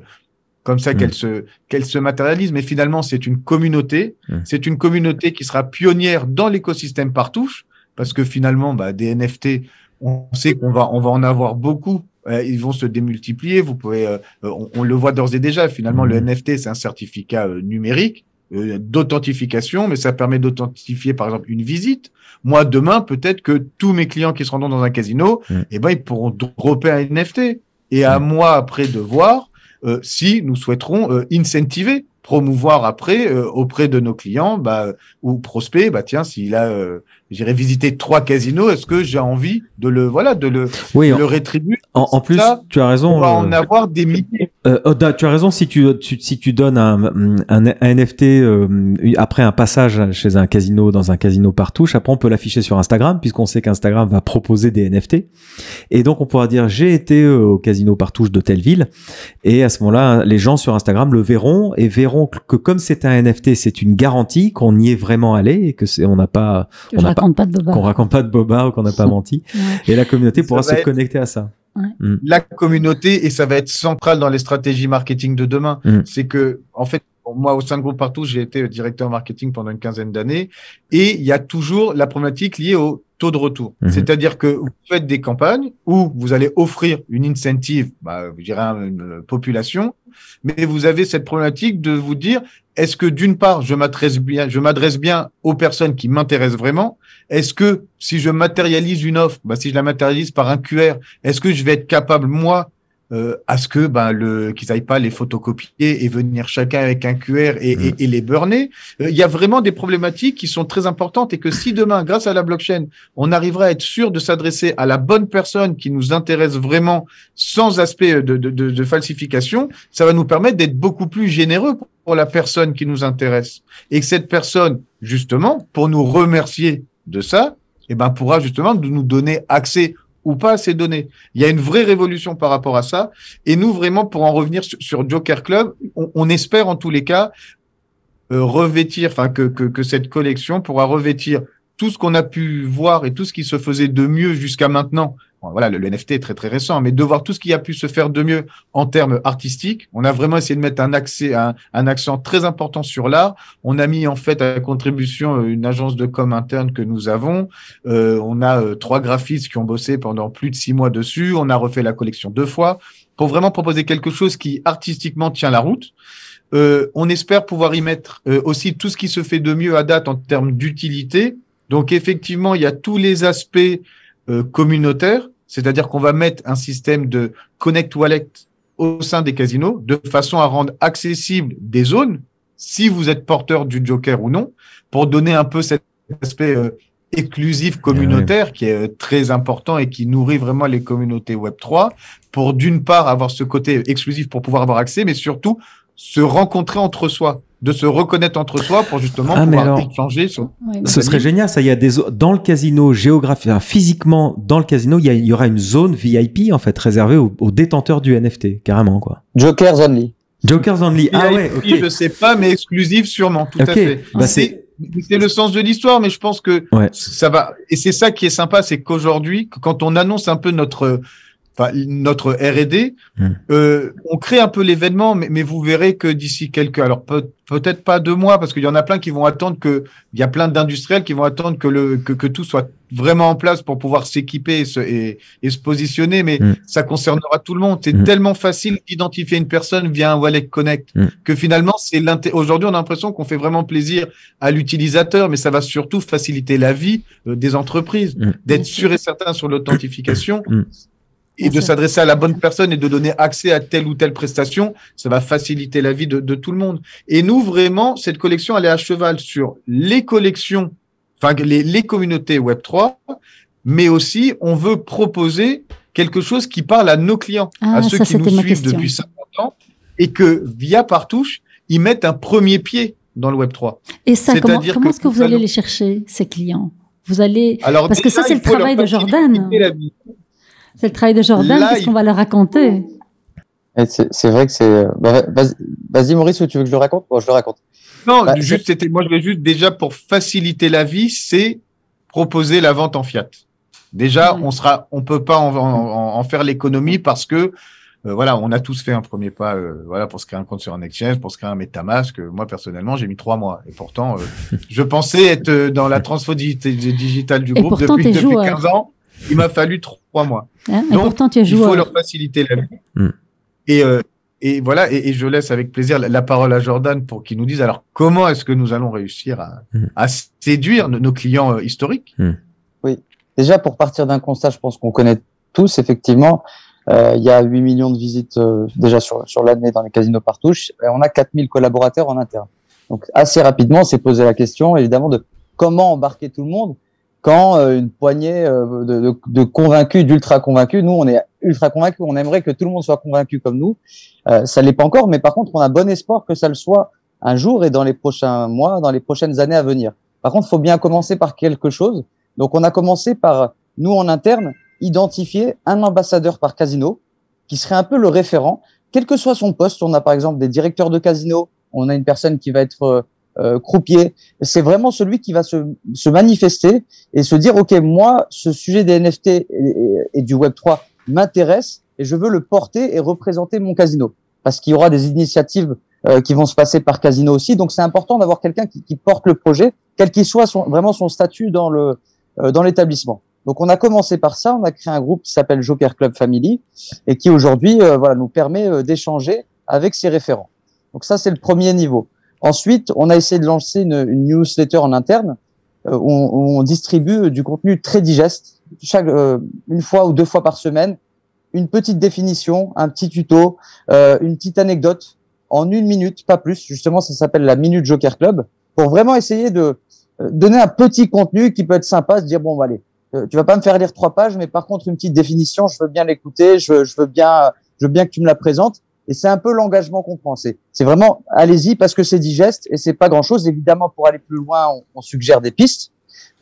comme ça qu'elle mm. se, qu'elle se matérialise. Mais finalement, c'est une communauté. Mm. C'est une communauté qui sera pionnière dans l'écosystème partouche, parce que finalement, bah, des NFT, on sait qu'on va, on va en avoir beaucoup. Euh, ils vont se démultiplier. Vous pouvez, on, le voit d'ores et déjà. Finalement, le mm. NFT, c'est un certificat numérique d'authentification, mais ça permet d'authentifier par exemple une visite. Moi, demain, peut-être que tous mes clients qui se rendront dans un casino, et eh ben, ils pourront dropper un NFT et à moi après de voir euh, si nous souhaiterons euh, incentiver, promouvoir après euh, auprès de nos clients bah, ou prospects, bah, tiens, s'il a j'irai visiter trois casinos. Est-ce que j'ai envie de le, voilà, de le, le rétribuer En, plus, tu as raison. On va en euh, avoir des euh, tu as raison si tu, si tu donnes un, un, NFT euh, après un passage chez un casino dans un casino par touche, après on peut l'afficher sur Instagram puisqu'on sait qu'Instagram va proposer des NFT et donc on pourra dire j'ai été au casino par touche de telle ville et à ce moment-là les gens sur Instagram le verront et verront que, comme c'est un NFT c'est une garantie qu'on y est vraiment allé et que c'est on n'a pas on raconte Qu'on raconte pas de bobard ou qu'on n'a pas *laughs* menti. Et la communauté pourra se connecter à ça. Mm. La communauté, et ça va être central dans les stratégies marketing de demain, mm. c'est que, en fait, moi, au sein de Groupe Partout, j'ai été directeur marketing pendant une quinzaine d'années. Et il y a toujours la problématique liée au taux de retour. Mhm. C'est-à-dire que vous faites des campagnes où vous allez offrir une incentive, bah, je dirais à une population, mais vous avez cette problématique de vous dire, est-ce que d'une part, je m'adresse bien, je m'adresse bien aux personnes qui m'intéressent vraiment? Est-ce que si je matérialise une offre, bah, si je la matérialise par un QR, est-ce que je vais être capable, moi, euh, à ce que ben, le, qu'ils n'aillent pas les photocopier et venir chacun avec un QR et, mm. les burner. Euh, il y a vraiment des problématiques qui sont très importantes et que si demain, grâce à la blockchain, on arrivera à être sûr de s'adresser à la bonne personne qui nous intéresse vraiment sans aspect de, de, de, falsification, ça va nous permettre d'être beaucoup plus généreux pour la personne qui nous intéresse. Et que cette personne, justement, pour nous remercier de ça, et eh ben, pourra justement nous donner accès ou pas assez données Il y a une vraie révolution par rapport à ça. Et nous, vraiment, pour en revenir sur, Joker Club, on, espère en tous les cas euh, revêtir, enfin que, que, cette collection pourra revêtir tout ce qu'on a pu voir et tout ce qui se faisait de mieux jusqu'à maintenant voilà, le, NFT est très très récent, mais de voir tout ce qui a pu se faire de mieux en termes artistiques, on a vraiment essayé de mettre un, accès, un, un accent très important sur l'art. On a mis en fait à contribution euh, une agence de com interne que nous avons. Euh, on a euh, trois graphistes qui ont bossé pendant plus de six mois dessus. On a refait la collection deux fois pour vraiment proposer quelque chose qui artistiquement tient la route. Euh, on espère pouvoir y mettre euh, aussi tout ce qui se fait de mieux à date en termes d'utilité. Donc effectivement, il y a tous les aspects communautaires c'est-à-dire qu'on va mettre un système de connect wallet au sein des casinos de façon à rendre accessible des zones, si vous êtes porteur du joker ou non, pour donner un peu cet aspect euh, exclusif eh communautaire qui est euh, très important et qui nourrit vraiment les communautés Web3 pour d'une part avoir ce côté exclusif pour pouvoir avoir accès, mais surtout se rencontrer entre soi de se reconnaître entre soi pour justement ah, pouvoir changer ce serait génial ça il y a des dans le casino géographique physiquement dans le casino il y, aura une zone VIP en fait réservée aux, détenteurs du NFT carrément quoi Joker's only Joker's only ah ouais ok je sais pas mais exclusive sûrement tout à fait bah, c'est le sens de l'histoire, mais je pense que ça va. Et c'est ça qui est sympa, c'est qu'aujourd'hui, quand on annonce un peu notre notre R&D, hmm. euh, on crée un peu l'événement, mais, vous verrez que d'ici quelques, alors peut, être pas deux mois, parce qu'il y en a plein qui vont attendre que, il y a plein d'industriels qui vont attendre que le que, tout soit vraiment en place pour pouvoir s'équiper et se, positionner, mais hmm. ça concernera tout le monde. C'est hmm. tellement facile d'identifier une personne via un Wallet Connect que finalement c'est Aujourd'hui, on a l'impression qu'on fait vraiment plaisir à l'utilisateur, mais ça va surtout faciliter la vie euh, des entreprises, d'être sûr et certain sur l'authentification et de s'adresser à la bonne personne et de donner accès à telle ou telle prestation, ça va faciliter la vie de, tout le monde. Et nous, vraiment, cette collection, elle est à cheval sur les collections, enfin les, communautés Web3, mais aussi on veut proposer quelque chose qui parle à nos clients, à ah, ceux qui nous suivent depuis 50 ans, et que via Partouche, ils mettent un premier pied dans le Web3. Et ça, comment, est-ce que, vous allez les chercher, ces clients Vous allez... Parce que ça, c'est le travail de Jordan. C'est le travail de Jordan, qu'est-ce qu'on va leur raconter eh, C'est vrai que c'est. Euh, bah, vas-y, Maurice, tu veux que je le raconte bon, je le raconte. Non, bah, juste, c'était. Moi, je voulais juste, déjà, pour faciliter la vie, c'est proposer la vente en Fiat. Déjà, on sera, peut pas en, faire l'économie parce que euh, voilà, on a tous fait un premier pas, euh, voilà, pour se créer un compte sur un exchange, pour se créer un MetaMask. Moi personnellement, j'ai mis trois mois, et pourtant, *laughs* je pensais être dans la transfo digitale du groupe depuis, 15 ans. Il m'a fallu trois mois. Ah, Donc, tu Il faut hein. leur faciliter la vie. Hmm. Euh, et, voilà, et, je laisse avec plaisir la, parole à Jordan pour qu'il nous dise alors comment est-ce que nous allons réussir à, hmm. séduire nos, clients euh, historiques. Hmm. Oui, déjà pour partir d'un constat, je pense qu'on connaît tous effectivement. Euh, il y a 8 millions de visites déjà sur, sur l'année dans les casinos partouches et on a 4000 collaborateurs en interne. Donc assez rapidement, s'est posé la question évidemment de comment embarquer tout le monde quand euh, une poignée euh, de, convaincus, d'ultra convaincus, nous on est ultra convaincus, on aimerait que tout le monde soit convaincu comme nous. ça euh, ça l'est pas encore, mais par contre on a bon espoir que ça le soit un jour et dans les prochains mois, dans les prochaines années à venir. Par contre, il faut bien commencer par quelque chose. Donc on a commencé par nous en interne identifier un ambassadeur par casino qui serait un peu le référent, quel que soit son poste. On a par exemple des directeurs de casino, on a une personne qui va être euh, croupier. C'est vraiment celui qui va se, manifester et se dire, OK, moi, ce sujet des NFT et, du Web3 m'intéresse et je veux le porter et représenter mon casino. Parce qu'il y aura des initiatives euh, qui vont se passer par casino aussi. Donc, c'est important d'avoir quelqu'un qui, porte le projet, quel qu'il soit vraiment son statut dans le euh, dans l'établissement. Donc, on a commencé par ça. On a créé un groupe qui s'appelle Joker Club Family et qui aujourd'hui, voilà, nous permet d'échanger avec ses référents. Donc, ça, c'est le premier niveau. Ensuite, on a essayé de lancer une, newsletter en interne euh, où, on, distribue euh, du contenu très digeste, chaque euh, une fois ou deux fois par semaine, une petite définition, un petit tuto, une petite anecdote en une minute, pas plus. Justement, ça s'appelle la minute Joker Club pour vraiment essayer de donner un petit contenu qui peut être sympa, se dire bon, bah, allez, tu vas pas me faire lire trois pages, mais par contre une petite définition, je veux bien l'écouter, je, je veux bien, je veux bien que tu me la présentes. Et c'est un peu l'engagement qu'on prend. C'est, vraiment, allez-y parce que c'est digeste et c'est pas grand-chose. Évidemment, pour aller plus loin, on, suggère des pistes.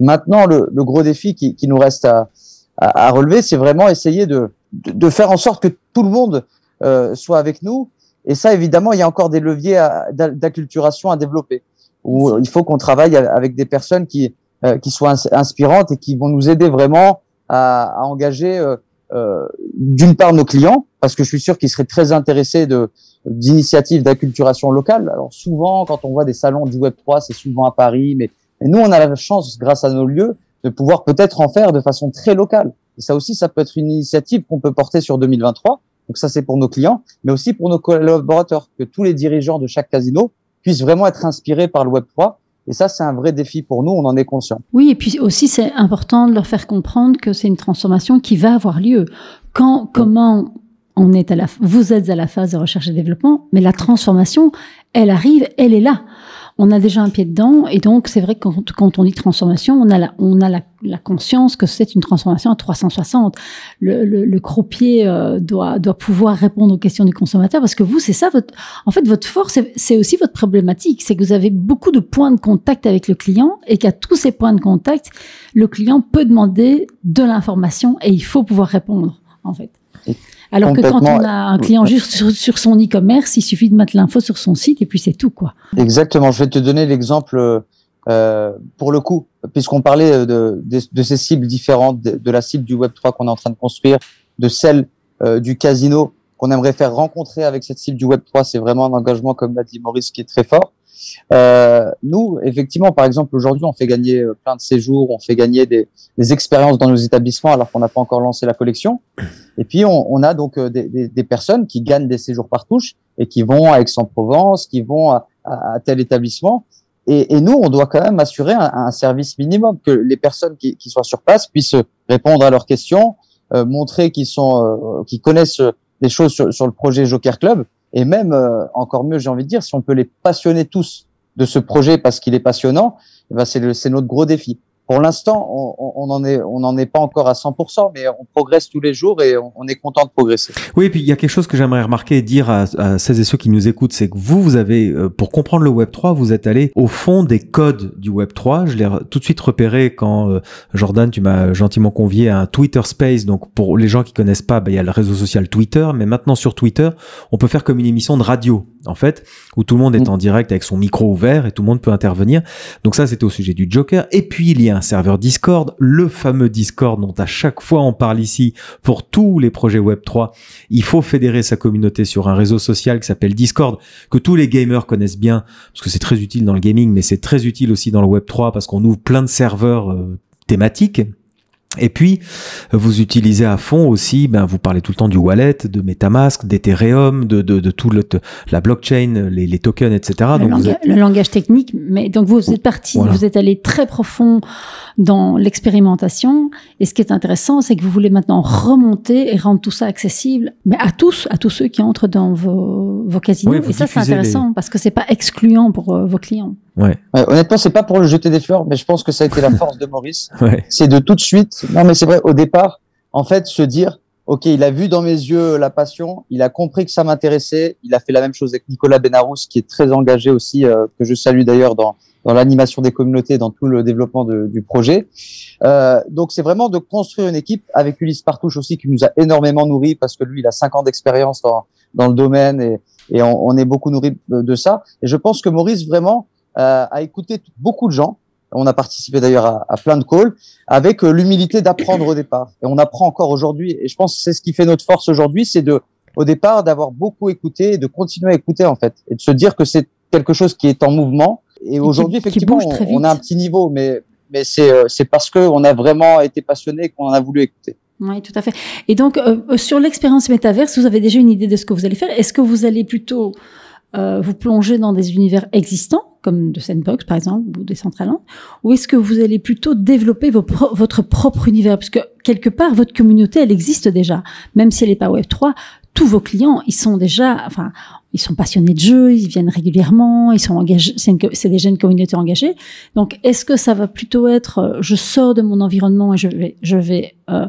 Maintenant, le, le gros défi qui, qui, nous reste à, à, relever, c'est vraiment essayer de, de, faire en sorte que tout le monde euh, soit avec nous. Et ça, évidemment, il y a encore des leviers d'acculturation à développer, où il faut qu'on travaille avec des personnes qui, euh, qui soient inspirantes et qui vont nous aider vraiment à, à engager euh, euh, d'une part nos clients, parce que je suis sûr qu'ils seraient très intéressés de d'initiatives d'acculturation locale. Alors souvent, quand on voit des salons du Web 3, c'est souvent à Paris, mais, mais, nous, on a la chance, grâce à nos lieux, de pouvoir peut-être en faire de façon très locale. Et ça aussi, ça peut être une initiative qu'on peut porter sur 2023. Donc ça, c'est pour nos clients, mais aussi pour nos collaborateurs, que tous les dirigeants de chaque casino puissent vraiment être inspirés par le Web 3 et ça, c'est un vrai défi pour nous, on en est conscient. Oui, et puis aussi, c'est important de leur faire comprendre que c'est une transformation qui va avoir lieu. Quand, comment on est à la, vous êtes à la phase de recherche et développement, mais la transformation, elle arrive, elle est là on a déjà un pied dedans. Et donc, c'est vrai que quand, on dit transformation, on a la, on a la, conscience que c'est une transformation à 360. Le, le, le croupier euh, doit, doit pouvoir répondre aux questions du consommateur parce que vous, c'est ça. Votre, en fait, votre force, c'est aussi votre problématique. C'est que vous avez beaucoup de points de contact avec le client et qu'à tous ces points de contact, le client peut demander de l'information et il faut pouvoir répondre, en fait. Alors que quand on a un client juste sur, son e-commerce, il suffit de mettre l'info sur son site et puis c'est tout, quoi. Exactement. Je vais te donner l'exemple euh, pour le coup, puisqu'on parlait euh, de, de, ces cibles différentes, de, la cible du Web 3 qu'on est en train de construire, de celle euh, du casino qu'on aimerait faire rencontrer avec cette cible du Web 3, c'est vraiment un engagement, comme l'a dit Maurice, qui est très fort. Euh, nous, effectivement, par exemple, aujourd'hui, on fait gagner euh, plein de séjours, on fait gagner des, expériences dans nos établissements alors qu'on n'a pas encore lancé la collection. Et puis, on, a donc euh, des, personnes qui gagnent des séjours par touche et qui vont à Aix-en-Provence, qui vont à, tel établissement. Et, nous, on doit quand même assurer un, service minimum, que les personnes qui, qui, soient sur place puissent répondre à leurs questions, euh, montrer qu'ils sont, connaissent des choses sur, le projet Joker Club. Et même, euh, encore mieux, j'ai envie de dire, si on peut les passionner tous de ce projet parce qu'il est passionnant, eh ben, c'est notre gros défi pour l'instant, on n'en est, on en est pas encore à 100%, mais on progresse tous les jours et on, est content de progresser. Oui, et puis il y a quelque chose que j'aimerais remarquer et dire à, à, celles et ceux qui nous écoutent, c'est que vous, vous avez, euh, pour comprendre le Web 3, vous êtes allé au fond des codes du Web 3. Je l'ai tout de suite repéré quand euh, Jordan, tu m'as gentiment convié à un Twitter Space. Donc pour les gens qui connaissent pas, bah, il y a le réseau social Twitter, mais maintenant sur Twitter, on peut faire comme une émission de radio en fait, où tout le monde est mm. en direct avec son micro ouvert et tout le monde peut intervenir. Donc ça, c'était au sujet du Joker. Et puis, il y a un serveur Discord, le fameux Discord dont à chaque fois on parle ici pour tous les projets Web3. Il faut fédérer sa communauté sur un réseau social qui s'appelle Discord, que tous les gamers connaissent bien, parce que c'est très utile dans le gaming, mais c'est très utile aussi dans le Web3, parce qu'on ouvre plein de serveurs euh, thématiques et puis, vous utilisez à fond aussi, ben, vous parlez tout le temps du wallet, de Metamask, d'Ethereum, de, de, de tout le, la blockchain, les, les tokens, etc. Le, donc langage, le langage technique. Mais donc, vous êtes parti, vous êtes allé très profond dans l'expérimentation. Et ce qui est intéressant, c'est que vous voulez maintenant remonter et rendre tout ça accessible, mais à tous, à tous ceux qui entrent dans vos, vos casinos. et ça, c'est intéressant parce que c'est pas excluant pour euh, vos clients. Ouais. Ouais, honnêtement, c'est pas pour le jeter des fleurs, mais je pense que ça a été la force de Maurice. *laughs* C'est de tout de suite non, mais c'est vrai, au départ, en fait, se dire, OK, il a vu dans mes yeux la passion, il a compris que ça m'intéressait, il a fait la même chose avec Nicolas Benarous, qui est très engagé aussi, euh, que je salue d'ailleurs dans, l'animation des communautés, dans tout le développement du projet. Euh, donc, c'est vraiment de construire une équipe avec Ulysse Partouche aussi, qui nous a énormément nourris, parce que lui, il a cinq ans d'expérience dans, le domaine et, on, est beaucoup nourris de, ça. Et je pense que Maurice, vraiment, euh, a écouté beaucoup de gens, on a participé d'ailleurs à, plein de calls avec euh, l'humilité d'apprendre au départ. Et on apprend encore aujourd'hui. Et je pense que c'est ce qui fait notre force aujourd'hui, c'est de, au départ, d'avoir beaucoup écouté et de continuer à écouter en fait, et de se dire que c'est quelque chose qui est en mouvement. Et, aujourd'hui, effectivement, on, a un petit niveau, mais mais euh, c'est parce que on a vraiment été passionné qu'on a voulu écouter. Oui, tout à fait. Et donc, euh, sur l'expérience métaverse, vous avez déjà une idée de ce que vous allez faire. Est-ce que vous allez plutôt vous plonger dans des univers existants comme de Sandbox par exemple, ou des Land, ou est-ce que vous allez plutôt développer votre propre univers Parce que quelque part, votre communauté, elle existe déjà. Même si elle n'est pas Web3, tous vos clients, ils sont déjà, enfin, ils sont passionnés de jeu, ils viennent régulièrement, ils sont engagés, c'est déjà une communauté engagée. Donc, est-ce que ça va plutôt être, euh, je sors de mon environnement et je vais, je vais euh,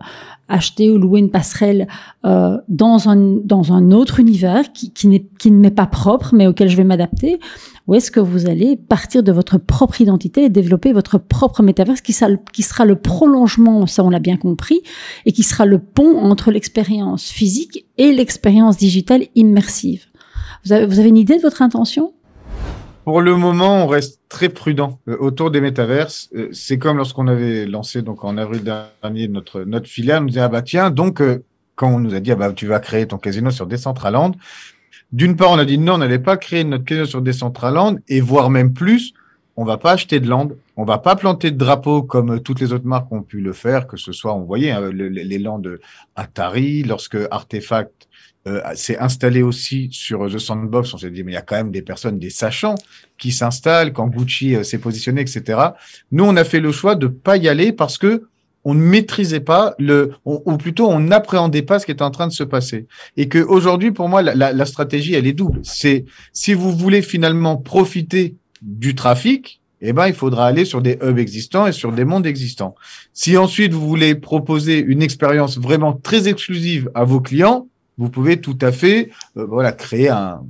acheter ou louer une passerelle euh, dans un dans un autre univers qui qui, qui ne m'est pas propre, mais auquel je vais m'adapter, ou est-ce que vous allez partir de votre propre identité et développer votre propre métaverse qui, qui sera le prolongement, ça on l'a bien compris, et qui sera le pont entre l'expérience physique et l'expérience digitale immersive vous avez, une idée de votre intention pour le moment, on reste très prudent euh, autour des métaverses. Euh, c'est comme lorsqu'on avait lancé donc en avril dernier notre notre filiale, on nous disait ah bah tiens donc euh, quand on nous a dit ah bah tu vas créer ton casino sur Decentraland, d'une part, on a dit non, on n'allait pas créer notre casino sur des Decentraland et voire même plus, on va pas acheter de land, on va pas planter de drapeau comme euh, toutes les autres marques ont pu le faire, que ce soit, on voyait hein, les, landes Atari, lorsque Artefact euh, s'est installé aussi sur euh, The Sandbox, on s'est dit mais il y a quand même des personnes, des sachants qui s'installent quand Gucci s'est positionné, etc. Nous, on a fait le choix de pas y aller parce que on ne maîtrisait pas le, ou plutôt on n'appréhendait pas ce qui était en train de se passer. Et que aujourd'hui, pour moi, la, stratégie, elle est double. C'est si vous voulez finalement profiter du trafic, eh ben, il faudra aller sur des hubs existants et sur des mondes existants. Si ensuite vous voulez proposer une expérience vraiment très exclusive à vos clients, vous pouvez tout à fait euh, voilà créer un,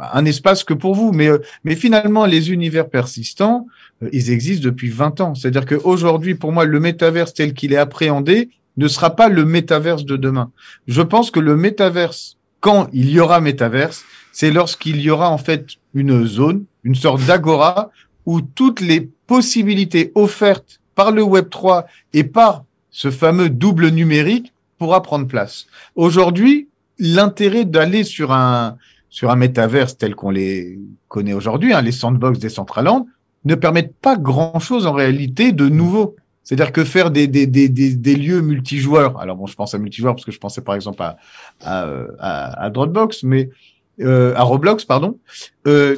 un, espace que pour vous mais euh, mais finalement les univers persistants euh, ils existent depuis 20 ans. C'est-à-dire qu'aujourd'hui, pour moi, le métaverse tel qu'il est appréhendé ne sera pas le métaverse de demain. Je pense que le métaverse, quand il y aura métaverse, c'est lorsqu'il y aura en fait une zone, une sorte d'agora où toutes les possibilités offertes par le Web 3 et par ce fameux double numérique pourra prendre place. Aujourd'hui, l'intérêt d'aller sur un sur un métaverse tel qu'on les connaît aujourd'hui, hein, les sandbox des centrales ne permettent pas grand-chose en réalité de nouveau. C'est-à-dire que faire des, des, des, des, des lieux multijoueurs, alors bon, je pense à multijoueurs parce que je pensais par exemple à, à, à, Dropbox, mais euh, à Roblox, pardon, euh,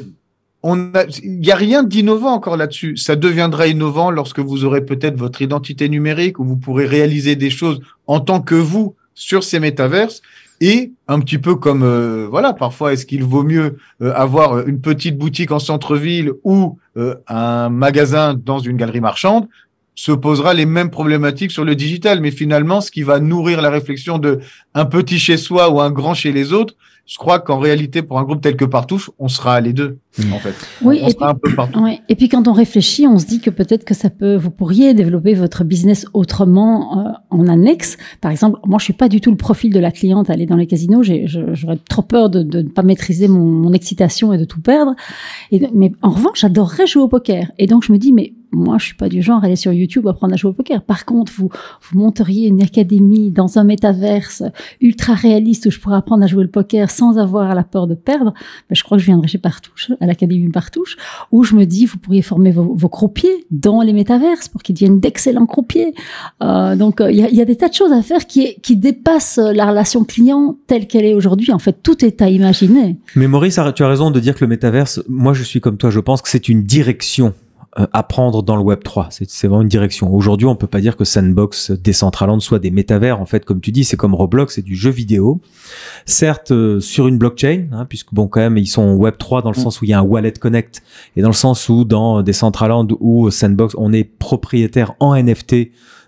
on il n'y a rien d'innovant encore là-dessus. Ça deviendra innovant lorsque vous aurez peut-être votre identité numérique, où vous pourrez réaliser des choses en tant que vous sur ces métaverses et un petit peu comme euh, voilà, parfois est-ce qu'il vaut mieux euh, avoir une petite boutique en centre-ville ou euh, un magasin dans une galerie marchande se posera les mêmes problématiques sur le digital, mais finalement ce qui va nourrir la réflexion de un petit chez soi ou un grand chez les autres, je crois qu'en réalité, pour un groupe tel que Partouche, on sera les deux, hmm. en fait. Oui, et, puis, quand on réfléchit, on se dit que peut-être que ça peut, vous pourriez développer votre business autrement euh, en annexe. Par exemple, moi, je suis pas du tout le profil de la cliente à aller dans les casinos. J'aurais trop peur de, ne pas maîtriser mon, mon, excitation et de tout perdre. mais en revanche, j'adorerais jouer au poker. Et donc, je me dis, mais moi, je suis pas du genre à aller sur YouTube apprendre à jouer au poker. Par contre, vous, vous monteriez une académie dans un métaverse ultra réaliste où je pourrais apprendre à jouer le poker sans avoir la peur de perdre. Ben, je crois que je viendrais chez Partouche, à l'académie Partouche, où je me dis, vous pourriez former vos, vos croupiers dans les métaverses pour qu'ils deviennent d'excellents croupiers. Euh, donc, euh, il y, y, a, des tas de choses à faire qui, qui dépassent la relation client telle qu'elle est aujourd'hui. En fait, tout est à imaginer. Mais Maurice, tu as raison de dire que le métaverse, moi, je suis comme toi, je pense que c'est une direction euh, apprendre dans le Web 3. C'est vraiment une direction. Aujourd'hui, on peut pas dire que Sandbox, Decentraland soit des métavers. En fait, comme tu dis, c'est comme Roblox, c'est du jeu vidéo. Certes, euh, sur une blockchain, hein, puisque bon, quand même, ils sont Web 3 dans le mm. sens où il y a un wallet connect et dans le sens où dans euh, Decentraland ou Sandbox, on est propriétaire en NFT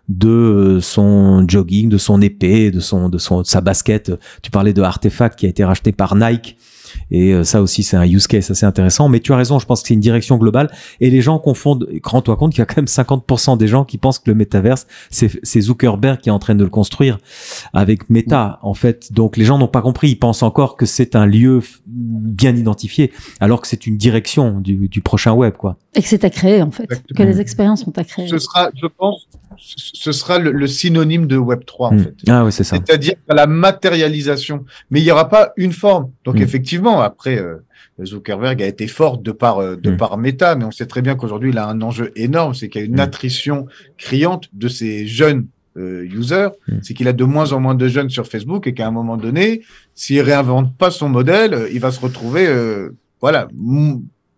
de son jogging, de son épée, de son de son sa basket. Tu parlais de artefacts qui a été racheté par Nike et euh, ça aussi, c'est un use case assez intéressant. Mais tu as raison, je pense que c'est une direction globale. Et les gens confondent, rends-toi compte qu'il y a quand même 50% des gens qui pensent que le métaverse, c'est Zuckerberg qui est en train de le construire avec Meta, en fait. Donc les gens n'ont pas compris. Ils pensent encore que c'est un lieu bien identifié, alors que c'est une direction du, prochain web, quoi. Et que c'est à créer, en fait. Que les expériences sont à créer. Ce sera, je pense, ce sera le, synonyme de Web 3 en hmm. fait. Ah oui, c'est ça. C'est-à-dire la matérialisation, mais il n'y aura pas une forme. Donc hmm. effectivement, après euh, Zuckerberg a été fort de par euh, de hmm. par Meta, mais on sait très bien qu'aujourd'hui il a un enjeu énorme, c'est qu'il y a une attrition criante de ces jeunes user euh, users, c'est qu'il a de moins en moins de jeunes sur Facebook et qu'à un moment donné, s'il réinvente pas son modèle, il va se retrouver voilà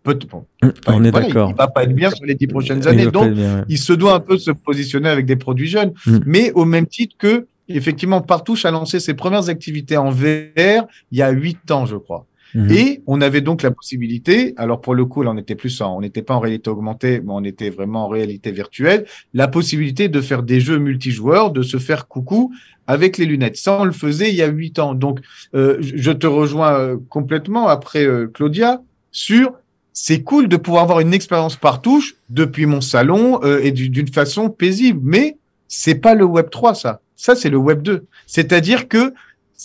Peut mm, on est d'accord. Il, va pas être bien sur les dix prochaines années. donc, il se doit un peu se positionner avec des produits jeunes. Mm. Mais au même titre que, effectivement, Partouche a lancé ses premières activités en VR il y a huit ans, je crois. Mm-hmm. Et on avait donc la possibilité, alors pour le coup, là on était plus on n'était pas en réalité augmentée, mais on était vraiment en réalité virtuelle, la possibilité de faire des jeux multijoueurs, de se faire coucou avec les lunettes. Ça, on le faisait il y a huit ans. Donc, euh, je te rejoins euh, complètement après euh, Claudia sur c'est cool de pouvoir avoir une expérience par touche depuis mon salon euh, et d'une façon paisible. Mais c'est pas le Web 3, ça. Ça, c'est le Web 2. C'est-à-dire que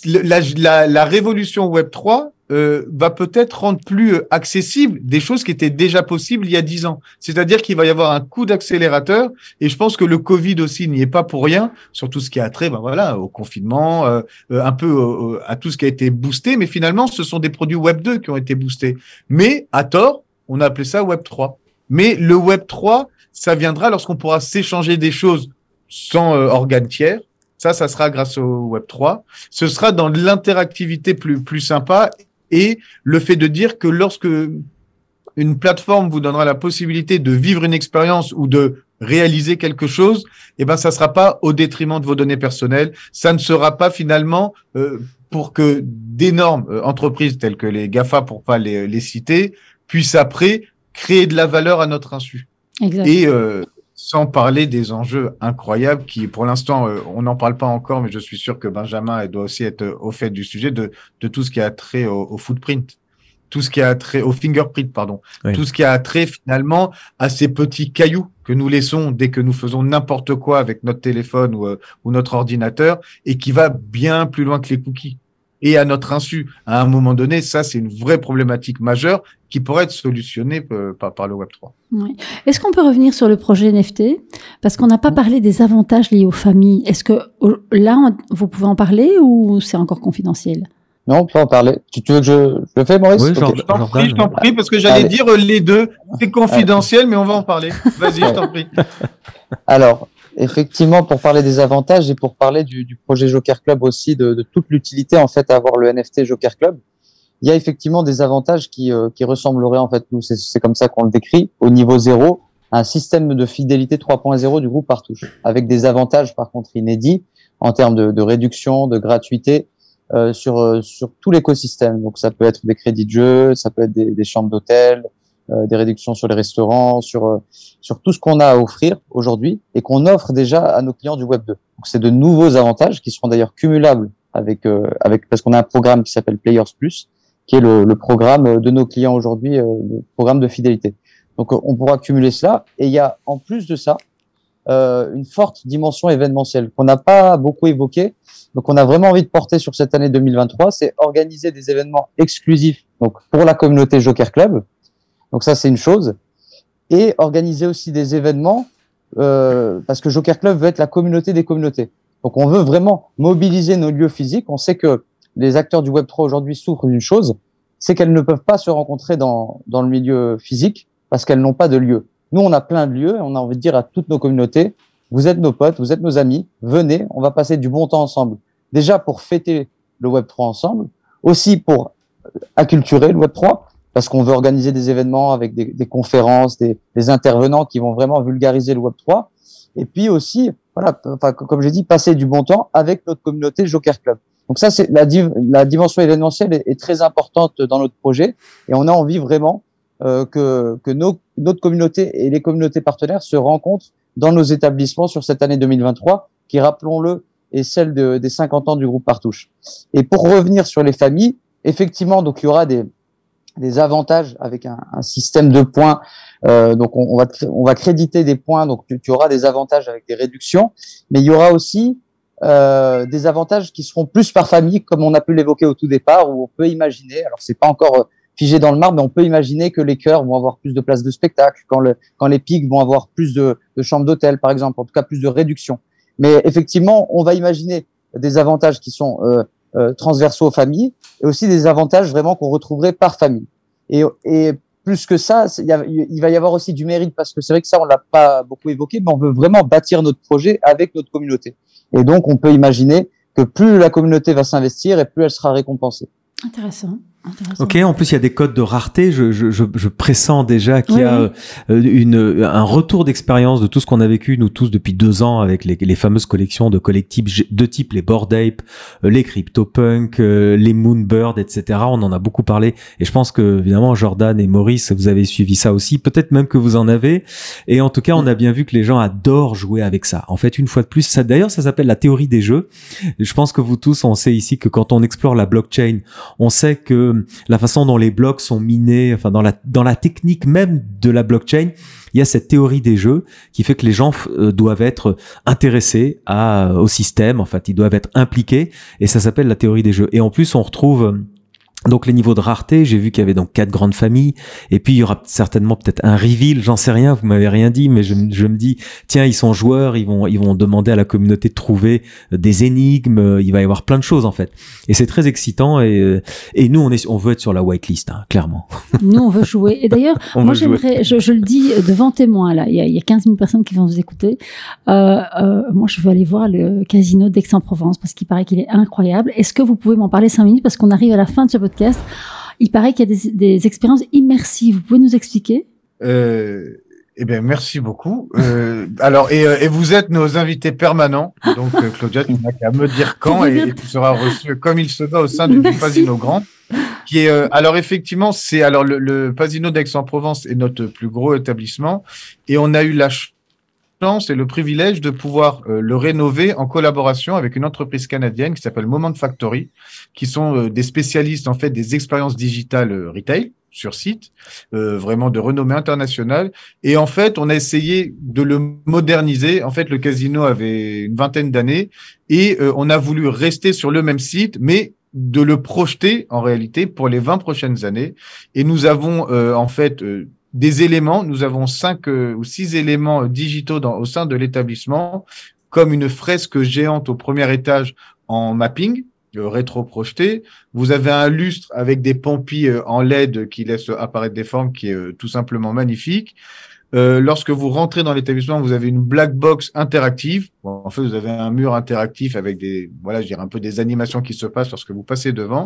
la, la, révolution Web 3, euh, va peut-être rendre plus euh, accessible des choses qui étaient déjà possibles il y a dix ans. C'est-à-dire qu'il va y avoir un coup d'accélérateur et je pense que le Covid aussi n'y est pas pour rien surtout ce qui a trait, ben voilà, au confinement, euh, un peu à tout ce qui a été boosté. Mais finalement, ce sont des produits Web 2 qui ont été boostés. Mais à tort, on a appelé ça Web 3. Mais le Web 3, ça viendra lorsqu'on pourra s'échanger des choses sans organes tiers. Ça, ça sera grâce au Web 3. Ce sera dans l'interactivité plus, plus sympa et le fait de dire que lorsque une plateforme vous donnera la possibilité de vivre une expérience ou de réaliser quelque chose, eh ben ça sera pas au détriment de vos données personnelles, ça ne sera pas finalement euh, pour que d'énormes euh, entreprises telles que les Gafa pour pas les, citer puissent après créer de la valeur à notre insu. Exactement. Euh, sans parler des enjeux incroyables qui, pour l'instant, euh, on n'en parle pas encore, mais je suis sûr que Benjamin doit aussi être euh, au fait du sujet de, tout ce qui a trait au, footprint tout ce qui a trait au fingerprint, pardon, tout ce qui a trait finalement à ces petits cailloux que nous laissons dès que nous faisons n'importe quoi avec notre téléphone euh, ou, notre ordinateur et qui va bien plus loin que les cookies et à notre insu. À un moment donné, ça, c'est une vraie problématique majeure qui pourrait être solutionné euh, par, le Web3. Est-ce qu'on peut revenir sur le projet NFT Parce qu'on n'a pas mm. parlé des avantages liés aux familles. Est-ce que là, vous pouvez en parler ou c'est encore confidentiel non, on peut en parler. Tu, veux que je, le fais, Maurice Oui, je t'en prie, parce que j'allais dire euh, les deux. C'est confidentiel, mais on va en parler. Vas-y, je t'en prie. *laughs* Alors, effectivement, pour parler des avantages et pour parler du, projet Joker Club aussi, de, de toute l'utilité en fait à avoir le NFT Joker Club, il y a effectivement des avantages qui, euh, qui ressembleraient, en fait, nous, c'est comme ça qu'on le décrit, au niveau zéro, un système de fidélité 3.0 du groupe Partouche, avec des avantages, par contre, inédits en termes de, de réduction, de gratuité euh, sur, euh, sur tout l'écosystème. Donc, ça peut être des crédits de jeu, ça peut être des, des chambres d'hôtel, des réductions sur les restaurants, sur, sur tout ce qu'on a à offrir aujourd'hui et qu'on offre déjà à nos clients du Web 2. Donc, c'est de nouveaux avantages qui seront d'ailleurs cumulables avec, avec parce qu'on a un programme qui s'appelle Players Plus qui est le, programme euh, de nos clients aujourd'hui, euh, le programme de fidélité. Donc euh, on pourra cumuler cela. Et il y a en plus de ça une forte dimension événementielle qu'on n'a pas beaucoup évoquée. Donc on a vraiment envie de porter sur cette année 2023, c'est organiser des événements exclusifs donc pour la communauté Joker Club. Donc ça c'est une chose. Et organiser aussi des événements parce que Joker Club veut être la communauté des communautés. Donc on veut vraiment mobiliser nos lieux physiques. On sait que les acteurs du Web3 aujourd'hui souffrent d'une chose, c'est qu'elles ne peuvent pas se rencontrer dans, dans le milieu physique parce qu'elles n'ont pas de lieu. Nous, on a plein de lieux, on a envie de dire à toutes nos communautés, vous êtes nos potes, vous êtes nos amis, venez, on va passer du bon temps ensemble. Déjà pour fêter le Web3 ensemble, aussi pour acculturer le Web3, parce qu'on veut organiser des événements avec des, conférences, des, des, intervenants qui vont vraiment vulgariser le Web3. Et puis aussi, voilà, enfin, comme j'ai dit, passer du bon temps avec notre communauté Joker Club. Donc ça, c'est la, dimension événementielle est, très importante dans notre projet et on a envie vraiment euh, que, que nos, notre communauté et les communautés partenaires se rencontrent dans nos établissements sur cette année 2023, qui, rappelons-le, est celle de, des 50 ans du groupe Partouche. Et pour revenir sur les familles, effectivement, donc il y aura des, des avantages avec un, système de points. Euh, donc on, va on va créditer des points, donc tu, tu, auras des avantages avec des réductions, mais il y aura aussi euh, des avantages qui seront plus par famille, comme on a pu l'évoquer au tout départ, où on peut imaginer, alors c'est pas encore euh, figé dans le marbre, mais on peut imaginer que les chœurs vont avoir plus de places de spectacle, quand, les pics vont avoir plus de, chambres d'hôtel, par exemple, en tout cas plus de réduction. Mais effectivement, on va imaginer des avantages qui sont euh, transversaux aux familles et aussi des avantages vraiment qu'on retrouverait par famille. Et, plus que ça, il, il va y avoir aussi du mérite parce que c'est vrai que ça, on l'a pas beaucoup évoqué, mais on veut vraiment bâtir notre projet avec notre communauté. Et donc, on peut imaginer que plus la communauté va s'investir et plus elle sera récompensée. Intéressant. Ok, en plus il y a des codes de rareté. Je, je, je, je pressens déjà qu'il y a euh, une, un retour d'expérience de tout ce qu'on a vécu nous tous depuis deux ans avec les, les fameuses collections de collectifs de type les Bored Ape, euh, les CryptoPunk, euh, les Moonbird, etc. On en a beaucoup parlé et je pense que évidemment Jordan et Maurice vous avez suivi ça aussi. Peut-être même que vous en avez. Et en tout cas, on a bien vu que les gens adorent jouer avec ça. En fait, une fois de plus, ça d'ailleurs ça s'appelle la théorie des jeux. Je pense que vous tous on sait ici que quand on explore la blockchain, on sait que la façon dont les blocs sont minés, enfin dans la, dans la technique même de la blockchain, il y a cette théorie des jeux qui fait que les gens euh, doivent être intéressés à, au système, en fait, ils doivent être impliqués, et ça s'appelle la théorie des jeux. Et en plus, on retrouve donc les niveaux de rareté, j'ai vu qu'il y avait donc quatre grandes familles, et puis il y aura certainement peut-être un reveal, j'en sais rien, vous m'avez rien dit, mais je, me dis tiens ils sont joueurs, ils vont ils vont demander à la communauté de trouver euh, des énigmes, euh, il va y avoir plein de choses en fait, et c'est très excitant et, euh, et nous on est on veut être sur la whitelist hein, clairement. *laughs* Nous on veut jouer et d'ailleurs moi j'aimerais je, le dis devant témoin là, il y, a, il y 15 000 personnes qui vont vous écouter, moi je veux aller voir le casino d'Aix-en-Provence parce qu'il paraît qu'il est incroyable. Est-ce que vous pouvez m'en parler cinq minutes parce qu'on arrive à la fin de ce podcast. Il paraît qu'il y a des, expériences immersives. Vous pouvez nous expliquer euh, Eh bien, merci beaucoup. Euh, alors, euh, et, vous êtes nos invités permanents. Donc, Claudia, tu n'as qu'à me dire quand et, tu seras reçu comme il se va au sein du Pasino Grand. Qui est, alors effectivement, c'est alors le, le Pasino d'Aix-en-Provence est notre plus gros établissement et on a eu la c'est et le privilège de pouvoir euh, le rénover en collaboration avec une entreprise canadienne qui s'appelle Moment Factory, qui sont euh, des spécialistes en fait des expériences digitales euh, retail sur site, vraiment de renommée internationale. Et en fait, on a essayé de le moderniser. En fait, le casino avait une vingtaine d'années et on a voulu rester sur le même site, mais de le projeter en réalité pour les 20 prochaines années. Et nous avons en fait des éléments. Nous avons cinq euh, ou six éléments digitaux dans, au sein de l'établissement, comme une fresque géante au premier étage en mapping euh, rétro-projeté. Vous avez un lustre avec des pompilles euh, en LED qui laisse apparaître des formes qui est tout simplement magnifique. lorsque vous rentrez dans l'établissement, vous avez une black box interactive. en fait, vous avez un mur interactif avec des, voilà, je dirais un peu des animations qui se passent lorsque vous passez devant.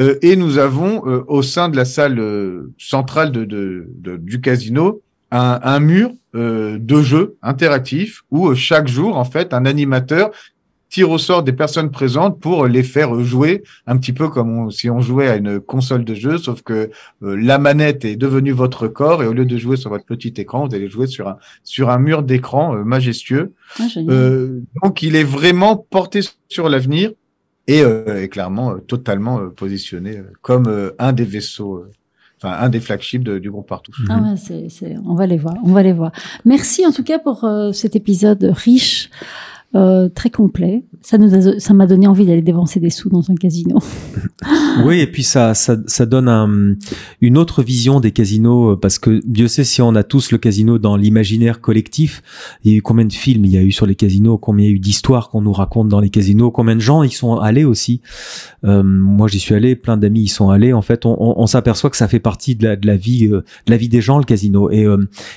Euh, et nous avons euh, au sein de la salle euh, centrale de, de, du casino un, un mur de jeu interactif où chaque jour, en fait, un animateur tire au sort des personnes présentes pour les faire jouer un petit peu comme si on jouait à une console de jeu, sauf que la manette est devenue votre corps et au lieu de jouer sur votre petit écran, vous allez jouer sur un, sur un mur d'écran majestueux. Ah, donc il est vraiment porté sur l'avenir et est euh, clairement euh, totalement euh, positionné comme un des vaisseaux. Enfin, un des flagships du groupe Partout. Ah ouais, c'est c'est On va les voir, on va les voir. Merci en tout cas pour cet épisode riche. Euh, très complet. Ça nous ça m'a donné envie d'aller dévancer des sous dans un casino. *laughs* oui, et puis ça, ça, donne une autre vision des casinos euh, parce que Dieu sait si on a tous le casino dans l'imaginaire collectif. Il y a eu combien de films il y a eu sur les casinos, combien il y a eu d'histoires qu'on nous raconte dans les casinos, combien de gens y sont allés aussi. Euh, moi, j'y suis allé, plein d'amis y sont allés. En fait, on, s'aperçoit que ça fait partie de la, vie, de la vie des gens le casino et,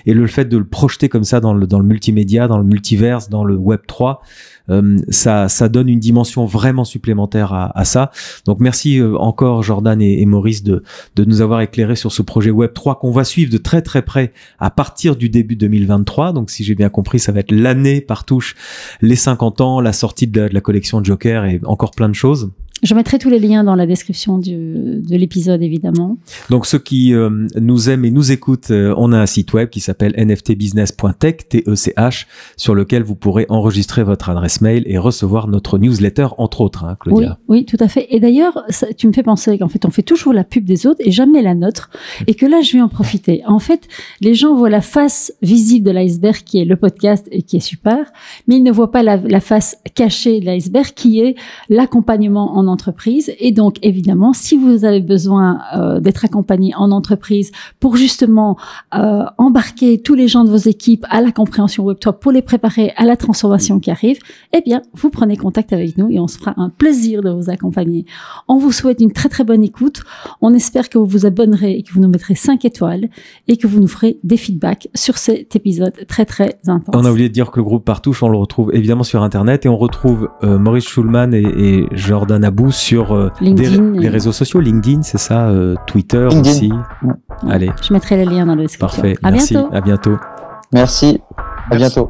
et le fait de le projeter comme ça dans le, dans le multimédia, dans le multiverse, dans le Web 3 euh, ça, ça donne une dimension vraiment supplémentaire à, ça. Donc merci euh, encore Jordan et, Maurice de, de nous avoir éclairé sur ce projet Web 3 qu'on va suivre de très très près à partir du début 2023. Donc si j'ai bien compris, ça va être l'année par touche, les 50 ans, la sortie de la, de la collection Joker et encore plein de choses. Je mettrai tous les liens dans la description de l'épisode, évidemment. Donc, ceux qui euh, nous aiment et nous écoutent, euh, on a un site web qui s'appelle nftbusiness.tech, T-E-C-H, e sur lequel vous pourrez enregistrer votre adresse mail et recevoir notre newsletter, entre autres, hein, Claudia. Oui, tout à fait. Et d'ailleurs, tu me fais penser qu'en fait, on fait toujours la pub des autres et jamais la nôtre, et que là, je vais en profiter. En fait, les gens voient la face visible de l'iceberg qui est le podcast et qui est super, mais ils ne voient pas la, la face cachée de l'iceberg qui est l'accompagnement en entreprise. Et donc, évidemment, si vous avez besoin euh, d'être accompagné en entreprise pour justement euh, embarquer tous les gens de vos équipes à la compréhension web pour les préparer à la transformation qui arrive, eh bien, vous prenez contact avec nous et on se fera un plaisir de vous accompagner. On vous souhaite une très très bonne écoute. On espère que vous vous abonnerez et que vous nous mettrez 5 étoiles et que vous nous ferez des feedbacks sur cet épisode très très intense. On a oublié de dire que le groupe Partouche, on le retrouve évidemment sur Internet et on retrouve euh, Maurice Schulman et, et Jordan sur euh, des, les réseaux sociaux, LinkedIn, c'est ça, euh, Twitter aussi. Allez. Je mettrai le lien dans le description. Parfait. À Merci. Bientôt. À bientôt. Merci. À bientôt.